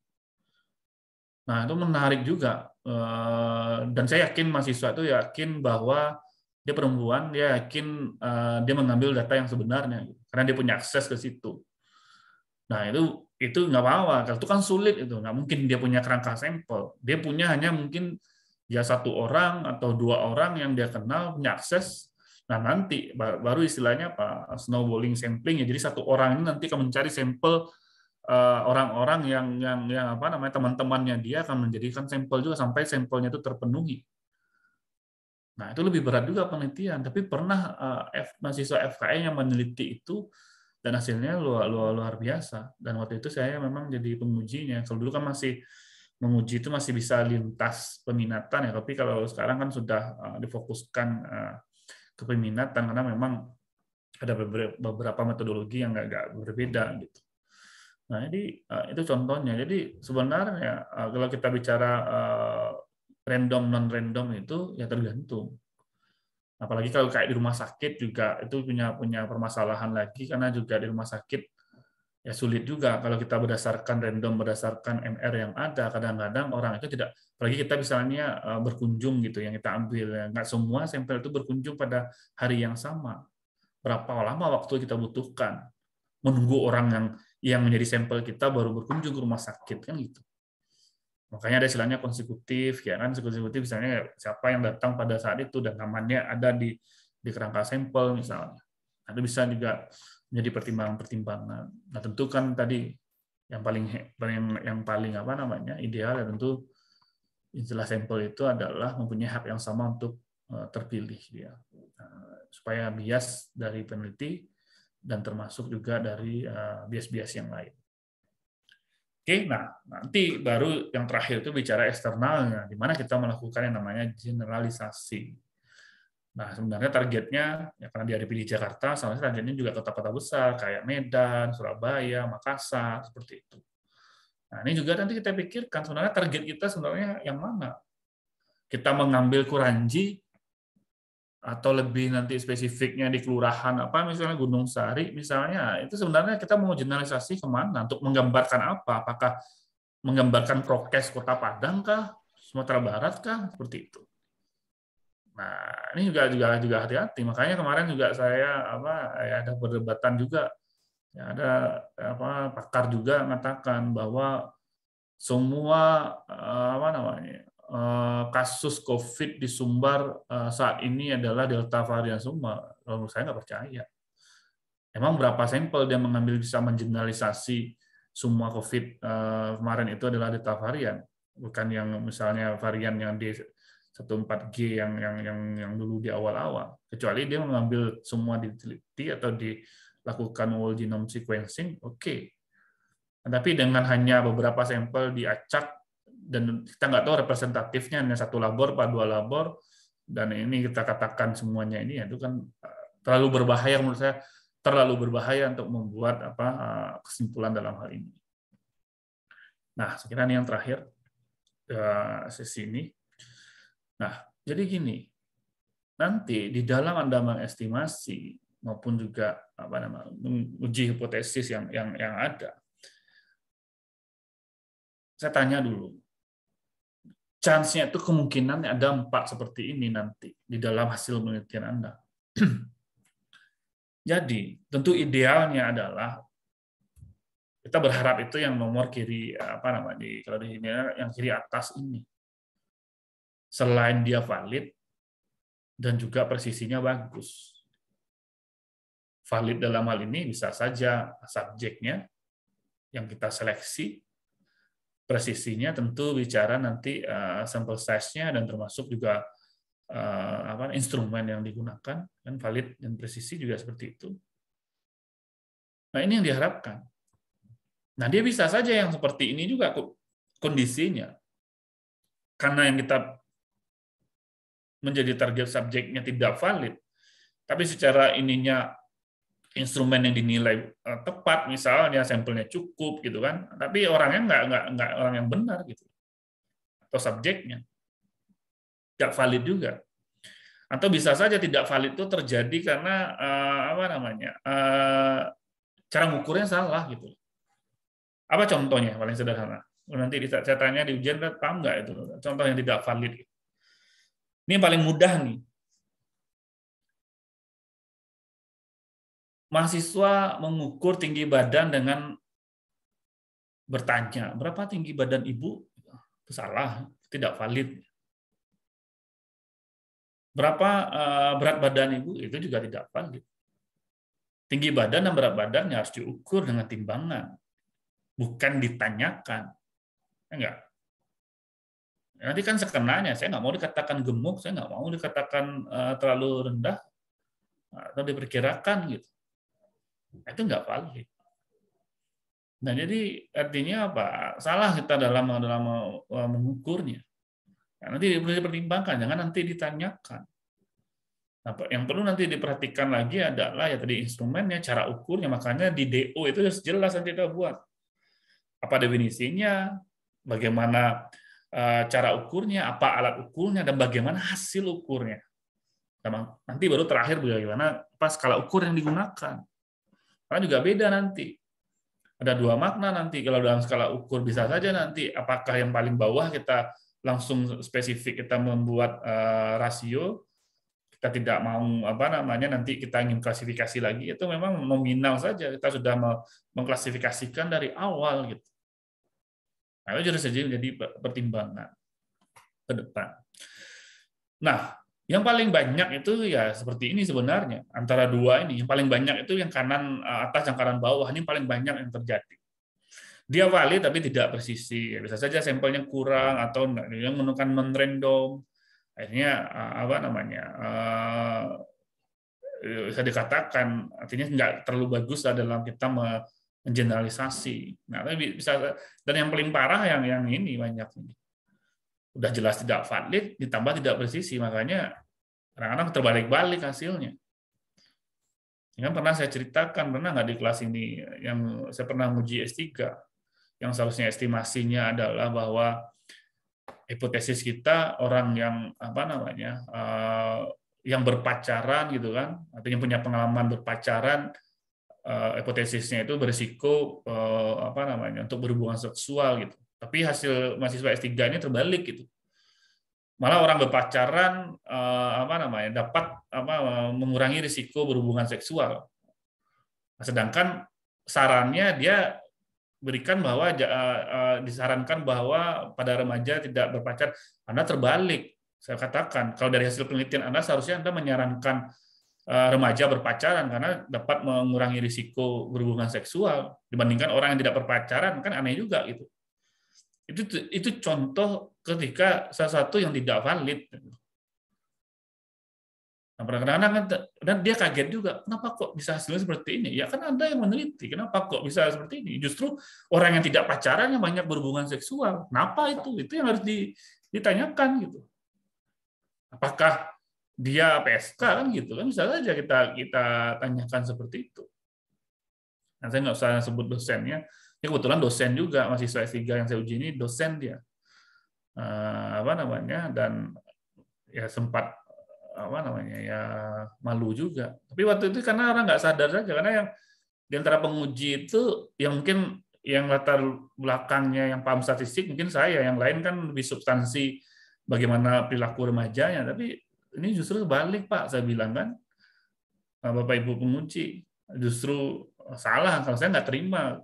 Speaker 1: Nah, itu menarik juga Eh, dan saya yakin mahasiswa itu yakin bahwa dia perempuan, dia yakin eh, dia mengambil data yang sebenarnya karena dia punya akses ke situ. Nah itu itu nggak apa-apa, kalau itu kan sulit itu nggak mungkin dia punya kerangka sampel, dia punya hanya mungkin ya satu orang atau dua orang yang dia kenal punya akses. Nah nanti baru istilahnya apa snowballing sampling ya, jadi satu orang ini nanti akan mencari sampel Eh, orang-orang yang yang yang apa namanya teman-temannya dia akan menjadikan sampel juga sampai sampelnya itu terpenuhi. Nah, itu lebih berat juga penelitian, tapi pernah eh, mahasiswa FKI e yang meneliti itu dan hasilnya luar, luar luar biasa. Dan waktu itu saya memang jadi pengujinya. Kalau dulu kan masih menguji itu masih bisa lintas peminatan ya, tapi kalau sekarang kan sudah eh, difokuskan ke peminatan karena memang ada beberapa metodologi yang agak berbeda gitu. Nah, jadi eh, itu contohnya. Jadi sebenarnya eh, kalau kita bicara eh, random non random itu ya tergantung. Apalagi kalau kayak di rumah sakit juga itu punya punya permasalahan lagi karena juga di rumah sakit ya sulit juga kalau kita berdasarkan random berdasarkan MR yang ada kadang-kadang orang itu tidak apalagi kita misalnya berkunjung gitu yang kita ambil ya, nggak semua sampel itu berkunjung pada hari yang sama berapa lama waktu kita butuhkan menunggu orang yang yang menjadi sampel kita baru berkunjung ke rumah sakit kan gitu. Makanya ada istilahnya konsekutif ya kan konsekutif misalnya siapa yang datang pada saat itu dan namanya ada di di kerangka sampel misalnya. Nah, itu bisa juga menjadi pertimbangan-pertimbangan. Nah, tentu kan tadi yang paling yang, yang paling apa namanya ideal ya tentu istilah sampel itu adalah mempunyai hak yang sama untuk eh, terpilih ya supaya bias dari peneliti dan termasuk juga dari eh, bias-bias yang lain. Oke, nah nanti baru yang terakhir itu bicara eksternalnya, di mana kita melakukan yang namanya generalisasi. Nah sebenarnya targetnya ya karena di dipilih Jakarta, seharusnya targetnya juga kota-kota besar kayak Medan, Surabaya, Makassar seperti itu. Nah ini juga nanti kita pikirkan sebenarnya target kita sebenarnya yang mana? Kita mengambil Kuranji atau lebih nanti spesifiknya di kelurahan apa misalnya Gunung Sari misalnya itu sebenarnya kita mau generalisasi kemana untuk menggambarkan apa apakah menggambarkan prokes kota Padang kah Sumatera Barat kah seperti itu nah ini juga juga juga hati-hati makanya kemarin juga saya apa ya ada perdebatan juga ya ada apa pakar juga mengatakan bahwa semua eh, apa namanya Eh, kasus COVID di Sumbar eh, saat ini adalah Delta varian Sumbar? Kalau saya nggak percaya. Emang berapa sampel dia mengambil bisa menjurnalisasi semua COVID eh, kemarin itu adalah Delta varian, bukan yang misalnya varian yang satu 14G yang yang yang yang dulu di awal-awal. Kecuali dia mengambil semua diteliti atau dilakukan whole genome sequencing, oke. Okay. Nah, tapi dengan hanya beberapa sampel diacak dan kita nggak tahu representatifnya hanya satu labor atau dua labor dan ini kita katakan semuanya ini ya, itu kan eh, terlalu berbahaya menurut saya terlalu berbahaya untuk membuat apa eh, kesimpulan dalam hal ini. Nah, sekiranya yang terakhir eh, sesi ini. Nah, jadi gini, nanti di dalam anda mengestimasi maupun juga apa namanya uji hipotesis yang yang yang ada. Saya tanya dulu, chance-nya itu kemungkinan ada empat seperti ini nanti di dalam hasil penelitian Anda. (clears throat) Jadi, tentu idealnya adalah kita berharap itu yang nomor kiri apa namanya kalau di sini yang kiri
Speaker 2: atas ini. Selain dia valid dan juga presisinya bagus. Valid dalam hal ini bisa saja
Speaker 1: subjeknya yang kita seleksi presisinya tentu bicara nanti uh, sampel size-nya dan termasuk juga uh, apa instrumen yang digunakan kan valid dan presisi juga seperti itu. Nah, ini yang diharapkan. Nah, dia bisa saja yang seperti ini juga kondisinya. Karena yang kita menjadi target subjeknya tidak valid, tapi secara ininya instrumen yang dinilai eh, tepat misalnya sampelnya cukup gitu kan tapi orangnya nggak nggak nggak orang yang benar gitu atau subjeknya tidak valid juga atau bisa saja tidak valid itu terjadi karena uh, apa namanya uh, cara ngukurnya salah gitu apa contohnya paling sederhana nanti saya tanya di ujian
Speaker 2: paham nggak itu contoh yang tidak valid ini yang paling mudah nih mahasiswa mengukur tinggi badan dengan bertanya, berapa tinggi badan ibu? Itu salah, tidak valid. Berapa eh, berat badan ibu? Itu juga tidak valid. Tinggi badan dan berat badannya harus diukur
Speaker 1: dengan timbangan, bukan ditanyakan. Ya enggak. Nanti kan sekenanya, saya nggak mau dikatakan gemuk, saya nggak mau dikatakan eh, terlalu rendah atau diperkirakan gitu itu nggak valid. Nah, jadi artinya apa? Salah kita dalam dalam eh, mengukurnya. Ya, nanti perlu dipertimbangkan, jangan nanti ditanyakan. Nah, yang perlu nanti diperhatikan lagi adalah ya tadi instrumennya, cara ukurnya. Makanya di DO itu harus jelas nanti kita buat. Apa definisinya, bagaimana eh, cara ukurnya, apa alat ukurnya, dan bagaimana hasil ukurnya. Nanti baru terakhir bagaimana ya, pas skala ukur yang digunakan. Karena juga beda nanti. Ada dua makna nanti. Kalau dalam skala ukur bisa saja nanti apakah yang paling bawah kita langsung spesifik kita membuat eh, rasio kita tidak mau apa namanya nanti kita ingin klasifikasi lagi itu memang nominal saja kita sudah mengklasifikasikan dari awal gitu nah itu jadi jadi menjadi pertimbangan ke depan nah yang paling banyak itu ya seperti ini sebenarnya antara dua ini. Yang paling banyak itu yang kanan eh, atas, yang kanan bawah ini paling banyak yang terjadi. Dia valid tapi tidak presisi. Ya, bisa saja sampelnya kurang atau enggak. yang menemukan non Akhirnya eh, apa namanya? Eh, bisa dikatakan artinya nggak terlalu bagus dalam kita mengeneralisasi. Nah, tapi bisa dan yang paling parah yang yang ini banyak ini udah jelas tidak valid, ditambah tidak presisi, makanya kadang-kadang terbalik-balik hasilnya. ini Yang kan, pernah saya ceritakan, pernah nggak di kelas ini, yang saya pernah uji S3, yang seharusnya estimasinya adalah bahwa hipotesis kita orang yang apa namanya eh, yang berpacaran gitu kan artinya punya pengalaman berpacaran eh, hipotesisnya itu berisiko eh, apa namanya untuk berhubungan seksual gitu tapi hasil mahasiswa S3 ini terbalik gitu. Malah orang berpacaran eh, apa namanya dapat apa mengurangi risiko berhubungan seksual. Nah, sedangkan sarannya dia berikan bahwa eh, eh, disarankan bahwa pada remaja tidak berpacar. Anda terbalik. Saya katakan kalau dari hasil penelitian Anda seharusnya Anda menyarankan remaja berpacaran karena dapat mengurangi risiko berhubungan seksual dibandingkan orang yang tidak berpacaran kan aneh juga gitu. Itu itu contoh ketika salah satu yang tidak valid. Nah, kadang kan dan dia kaget juga, kenapa kok bisa hasilnya seperti ini? Ya kan ada yang meneliti, kenapa kok bisa seperti ini? Justru orang yang tidak pacaran yang banyak berhubungan seksual. Kenapa itu? Itu yang harus ditanyakan gitu. Apakah dia PSK kan gitu kan bisa saja kita kita tanyakan seperti itu. Nah, saya nggak usah sebut dosennya, ya kebetulan dosen juga, mahasiswa S3 yang saya uji ini dosen dia. Uh, apa namanya? Dan ya sempat apa namanya ya malu juga. Tapi waktu itu karena orang nggak sadar saja karena yang di antara penguji itu yang mungkin yang latar belakangnya yang paham statistik mungkin saya, yang lain kan lebih substansi bagaimana perilaku remajanya. Tapi ini justru balik Pak, saya bilang kan eh, Bapak Ibu penguji justru salah kalau saya nggak terima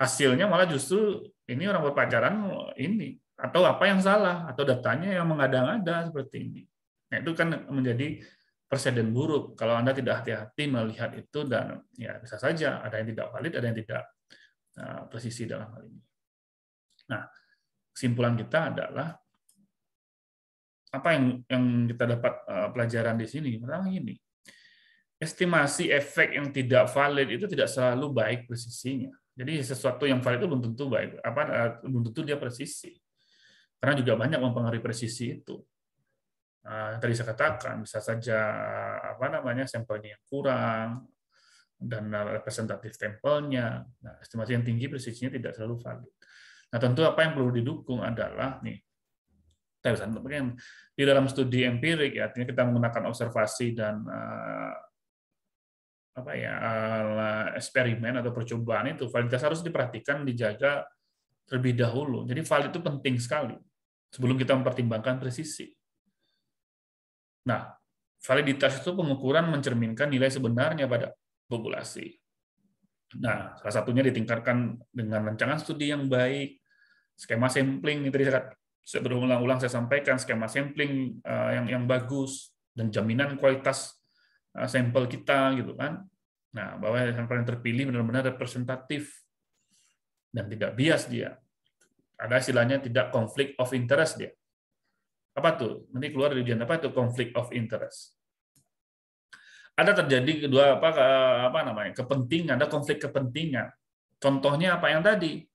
Speaker 1: hasilnya malah justru ini orang berpacaran ini atau apa yang salah atau datanya yang mengada-ngada seperti ini. Nah, itu kan menjadi presiden buruk kalau Anda tidak hati-hati melihat itu dan ya bisa saja ada yang tidak valid, ada yang tidak eh, presisi dalam hal ini. Nah, kesimpulan kita adalah apa yang yang kita dapat eh, pelajaran di sini pertama ini estimasi efek yang tidak valid itu tidak selalu baik presisinya jadi sesuatu yang valid itu belum tentu baik, apa eh, belum tentu dia presisi. Karena juga banyak mempengaruhi presisi itu. Nah, tadi saya katakan bisa saja apa namanya sampelnya yang kurang dan eh, representatif sampelnya. Nah, estimasi yang tinggi presisinya tidak selalu valid. Nah, tentu apa yang perlu didukung adalah nih di dalam studi empirik, ya, artinya kita menggunakan observasi dan eh, apa ya eksperimen atau percobaan itu validitas harus diperhatikan dijaga terlebih dahulu. Jadi valid itu penting sekali sebelum kita mempertimbangkan presisi. Nah, validitas itu pengukuran mencerminkan nilai sebenarnya pada populasi. Nah, salah satunya ditingkatkan dengan rancangan studi yang baik, skema sampling itu saya, saya berulang-ulang saya sampaikan skema sampling eh, yang yang bagus dan jaminan kualitas Uh, sampel kita gitu kan. Nah, bahwa sampel yang terpilih benar-benar representatif dan tidak bias dia. Ada istilahnya tidak konflik of interest dia. Apa tuh? Nanti keluar dari ujian apa itu konflik of interest. Ada terjadi kedua apa apa namanya? kepentingan, ada konflik kepentingan. Contohnya apa yang tadi?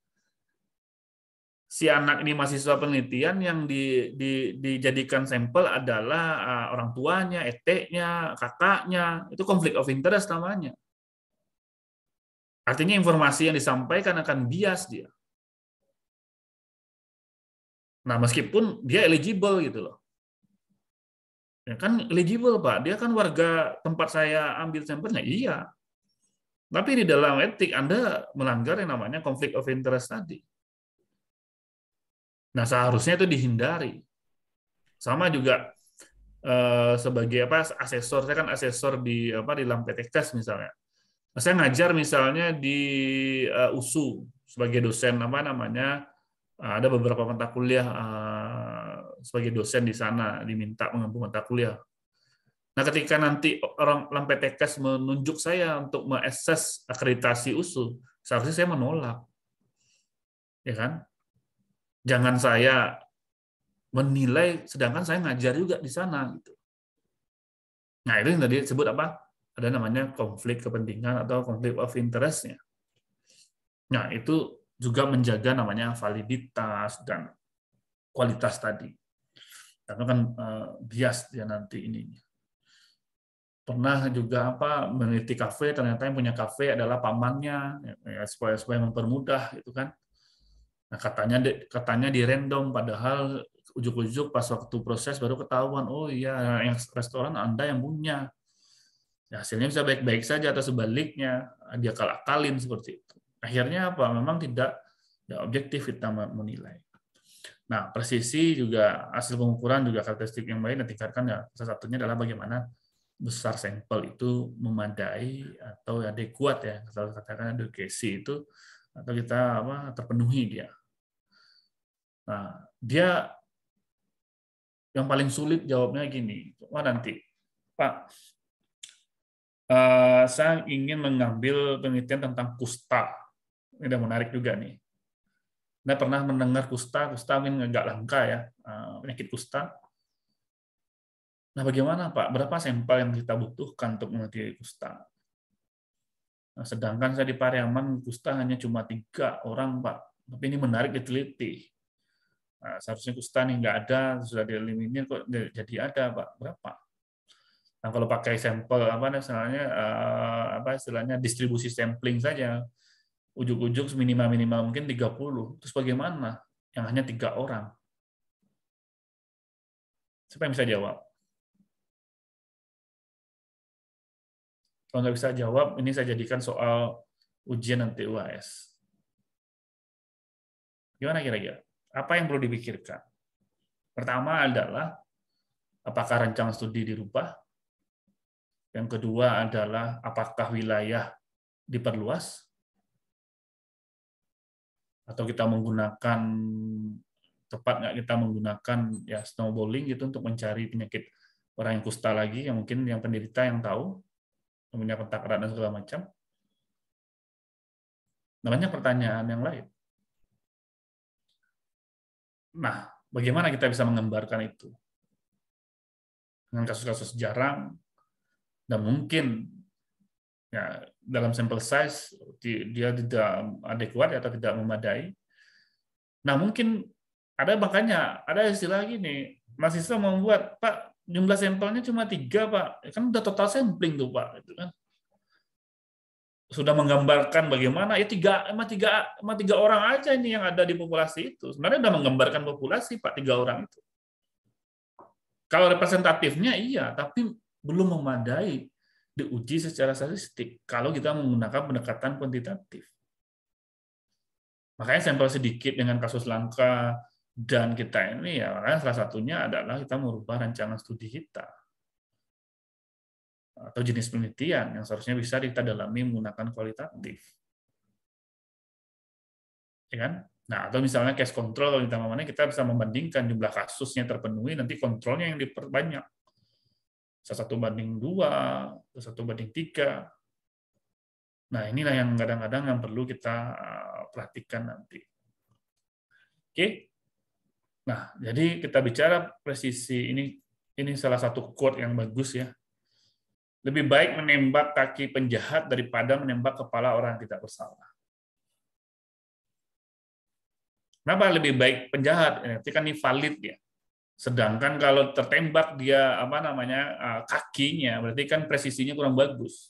Speaker 1: si anak ini mahasiswa penelitian yang di, di, dijadikan sampel adalah eh, orang tuanya, eteknya,
Speaker 2: kakaknya. Itu konflik of interest namanya. Artinya informasi yang disampaikan akan bias dia. Nah, meskipun dia eligible gitu loh. Ya kan eligible, Pak. Dia
Speaker 1: kan warga tempat saya ambil sampelnya. Iya. Tapi di dalam etik Anda melanggar yang namanya konflik of interest tadi. Nah, seharusnya itu dihindari. Sama juga eh, sebagai apa asesor, saya kan asesor di apa di Lampetekas misalnya. Nah, saya ngajar misalnya di uh, eh, USU sebagai dosen apa namanya eh, ada beberapa mata kuliah uh, sebagai dosen di sana diminta mengampu mata kuliah. Nah, ketika nanti orang Lampetekas menunjuk saya untuk mengakses akreditasi USU, seharusnya saya menolak. Ya kan? jangan saya menilai sedangkan saya ngajar juga di sana gitu. Nah, itu yang tadi disebut apa? Ada namanya konflik kepentingan atau konflik of interest-nya. Nah, itu juga menjaga namanya validitas dan kualitas tadi. Karena kan eh, bias dia nanti ini. Pernah juga apa meneliti kafe, ternyata yang punya kafe adalah pamannya, ya, supaya supaya mempermudah itu kan. Nah, katanya katanya di random padahal ujuk-ujuk pas waktu proses baru ketahuan, oh iya yang restoran Anda yang punya. Ya, hasilnya bisa baik-baik saja atau sebaliknya dia kalah kalin seperti itu. Akhirnya apa? Memang tidak ya, objektif kita menilai. Nah, presisi juga hasil pengukuran juga karakteristik yang lain ditingkatkan ya salah satunya adalah bagaimana besar sampel itu memadai atau adekuat ya kalau katakan edukasi itu atau kita apa terpenuhi dia. Nah, dia yang paling sulit jawabnya gini, wah nanti Pak, uh, saya ingin mengambil penelitian tentang kusta. Ini udah menarik juga nih. Anda pernah mendengar kusta? Kusta mungkin nggak langka ya, uh, penyakit kusta. Nah, bagaimana Pak? Berapa sampel yang kita butuhkan untuk meneliti kusta? Nah, sedangkan saya di Pariaman kusta hanya cuma tiga orang pak, tapi ini menarik diteliti. Nah, seharusnya kusta ini nggak ada sudah dieliminir kok jadi ada pak berapa? Nah kalau pakai sampel apa misalnya eh, apa istilahnya distribusi sampling saja
Speaker 2: ujuk-ujuk minimal minimal mungkin 30 terus bagaimana yang hanya tiga orang siapa yang bisa jawab Kalau nggak bisa jawab, ini saya jadikan soal ujian nanti UAS. Gimana kira-kira? Apa yang perlu dipikirkan?
Speaker 1: Pertama adalah apakah rencang studi dirubah?
Speaker 2: Yang kedua adalah apakah wilayah diperluas? Atau kita menggunakan tepat nggak
Speaker 1: kita menggunakan ya snowballing itu untuk mencari penyakit orang yang kusta lagi yang mungkin yang
Speaker 2: penderita yang tahu punya kontak erat dan segala macam. Namanya pertanyaan yang lain. Nah, bagaimana kita bisa mengembarkan itu? Dengan kasus-kasus jarang,
Speaker 1: dan mungkin ya, dalam sample size dia tidak adekuat atau tidak memadai. Nah, mungkin ada makanya ada istilah gini, mahasiswa membuat, Pak, jumlah sampelnya cuma tiga pak kan udah total sampling tuh pak itu kan sudah menggambarkan bagaimana ya tiga emang tiga emang tiga orang aja ini yang ada di populasi itu sebenarnya sudah menggambarkan populasi pak tiga orang itu kalau representatifnya iya tapi belum memadai diuji secara statistik kalau kita menggunakan pendekatan kuantitatif makanya sampel sedikit dengan kasus langka dan kita ini ya makanya salah satunya adalah kita merubah rancangan studi kita atau jenis penelitian yang seharusnya bisa kita dalami menggunakan kualitatif. Ya kan? Nah, atau misalnya case control kalau kita mana kita bisa membandingkan jumlah kasusnya terpenuhi, nanti kontrolnya yang diperbanyak. Satu banding dua, satu banding tiga. Nah, inilah yang kadang-kadang yang perlu kita eh, perhatikan nanti. Oke, Nah, jadi kita bicara presisi ini ini salah satu quote yang bagus ya. Lebih baik menembak kaki penjahat daripada menembak kepala orang yang tidak bersalah. Kenapa lebih baik penjahat? Berarti ya, kan ini valid ya. Sedangkan kalau tertembak dia apa namanya eh, kakinya, berarti kan presisinya kurang bagus.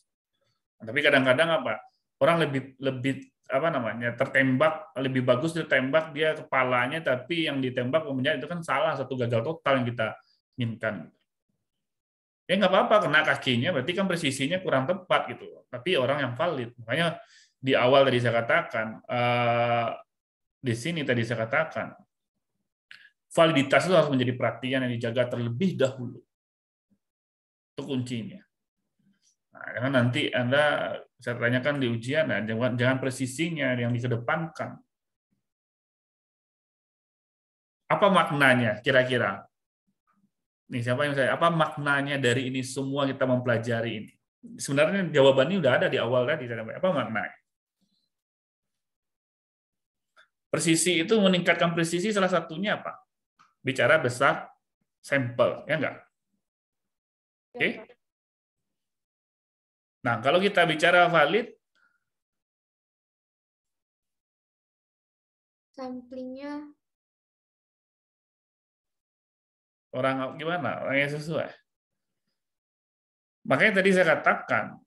Speaker 1: Tapi kadang-kadang apa? Orang lebih lebih apa namanya tertembak lebih bagus ditembak dia kepalanya tapi yang ditembak umumnya itu kan salah satu gagal total yang kita inginkan ya nggak apa-apa kena kakinya berarti kan presisinya kurang tepat gitu tapi orang yang valid makanya di awal tadi saya katakan eh, di sini tadi saya katakan validitas itu harus menjadi perhatian yang dijaga terlebih dahulu itu kuncinya
Speaker 2: Nah, karena nanti Anda saya tanyakan di ujian, nah, jangan, jangan presisinya yang dikedepankan. Apa maknanya kira-kira? Nih siapa yang saya? Apa maknanya dari ini semua kita
Speaker 1: mempelajari ini? Sebenarnya jawabannya udah ada di awal tadi. Apa maknanya?
Speaker 2: Presisi itu meningkatkan presisi salah satunya apa? Bicara besar sampel, ya enggak? Oke. Okay? Nah, kalau kita bicara valid, samplingnya orang gimana? Orang yang sesuai. Makanya tadi saya katakan,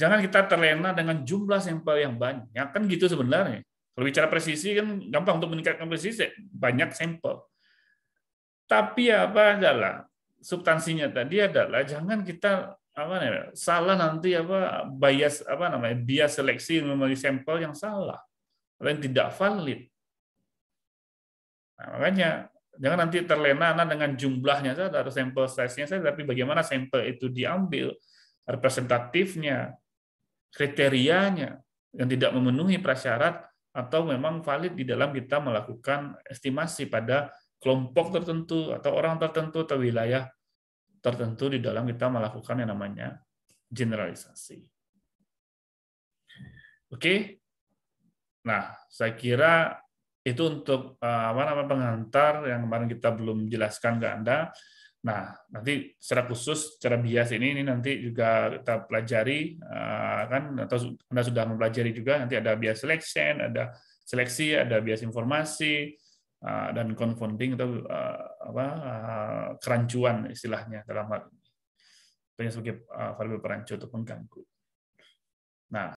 Speaker 2: jangan kita terlena dengan jumlah sampel
Speaker 1: yang banyak. Kan gitu sebenarnya. Kalau bicara presisi kan gampang untuk meningkatkan presisi, banyak sampel. Tapi apa adalah substansinya tadi adalah jangan kita apa namanya salah nanti apa bias apa namanya bias seleksi memilih sampel yang salah atau yang tidak valid nah, makanya jangan nanti terlena dengan jumlahnya saja atau sampel size-nya saja tapi bagaimana sampel itu diambil representatifnya kriterianya yang tidak memenuhi prasyarat atau memang valid di dalam kita melakukan estimasi pada kelompok tertentu atau orang tertentu atau wilayah tertentu di dalam kita melakukan yang namanya generalisasi. Oke, nah saya kira itu untuk eh, apa nama pengantar yang kemarin kita belum jelaskan ke anda. Nah nanti secara khusus, secara bias ini ini nanti juga kita pelajari eh, kan atau anda sudah mempelajari juga nanti ada bias selection, ada seleksi, ada bias informasi, Ah, dan confounding atau ah, apa ah, kerancuan istilahnya dalam hal ini. sebagai variabel perancu ataupun ganggu. Nah,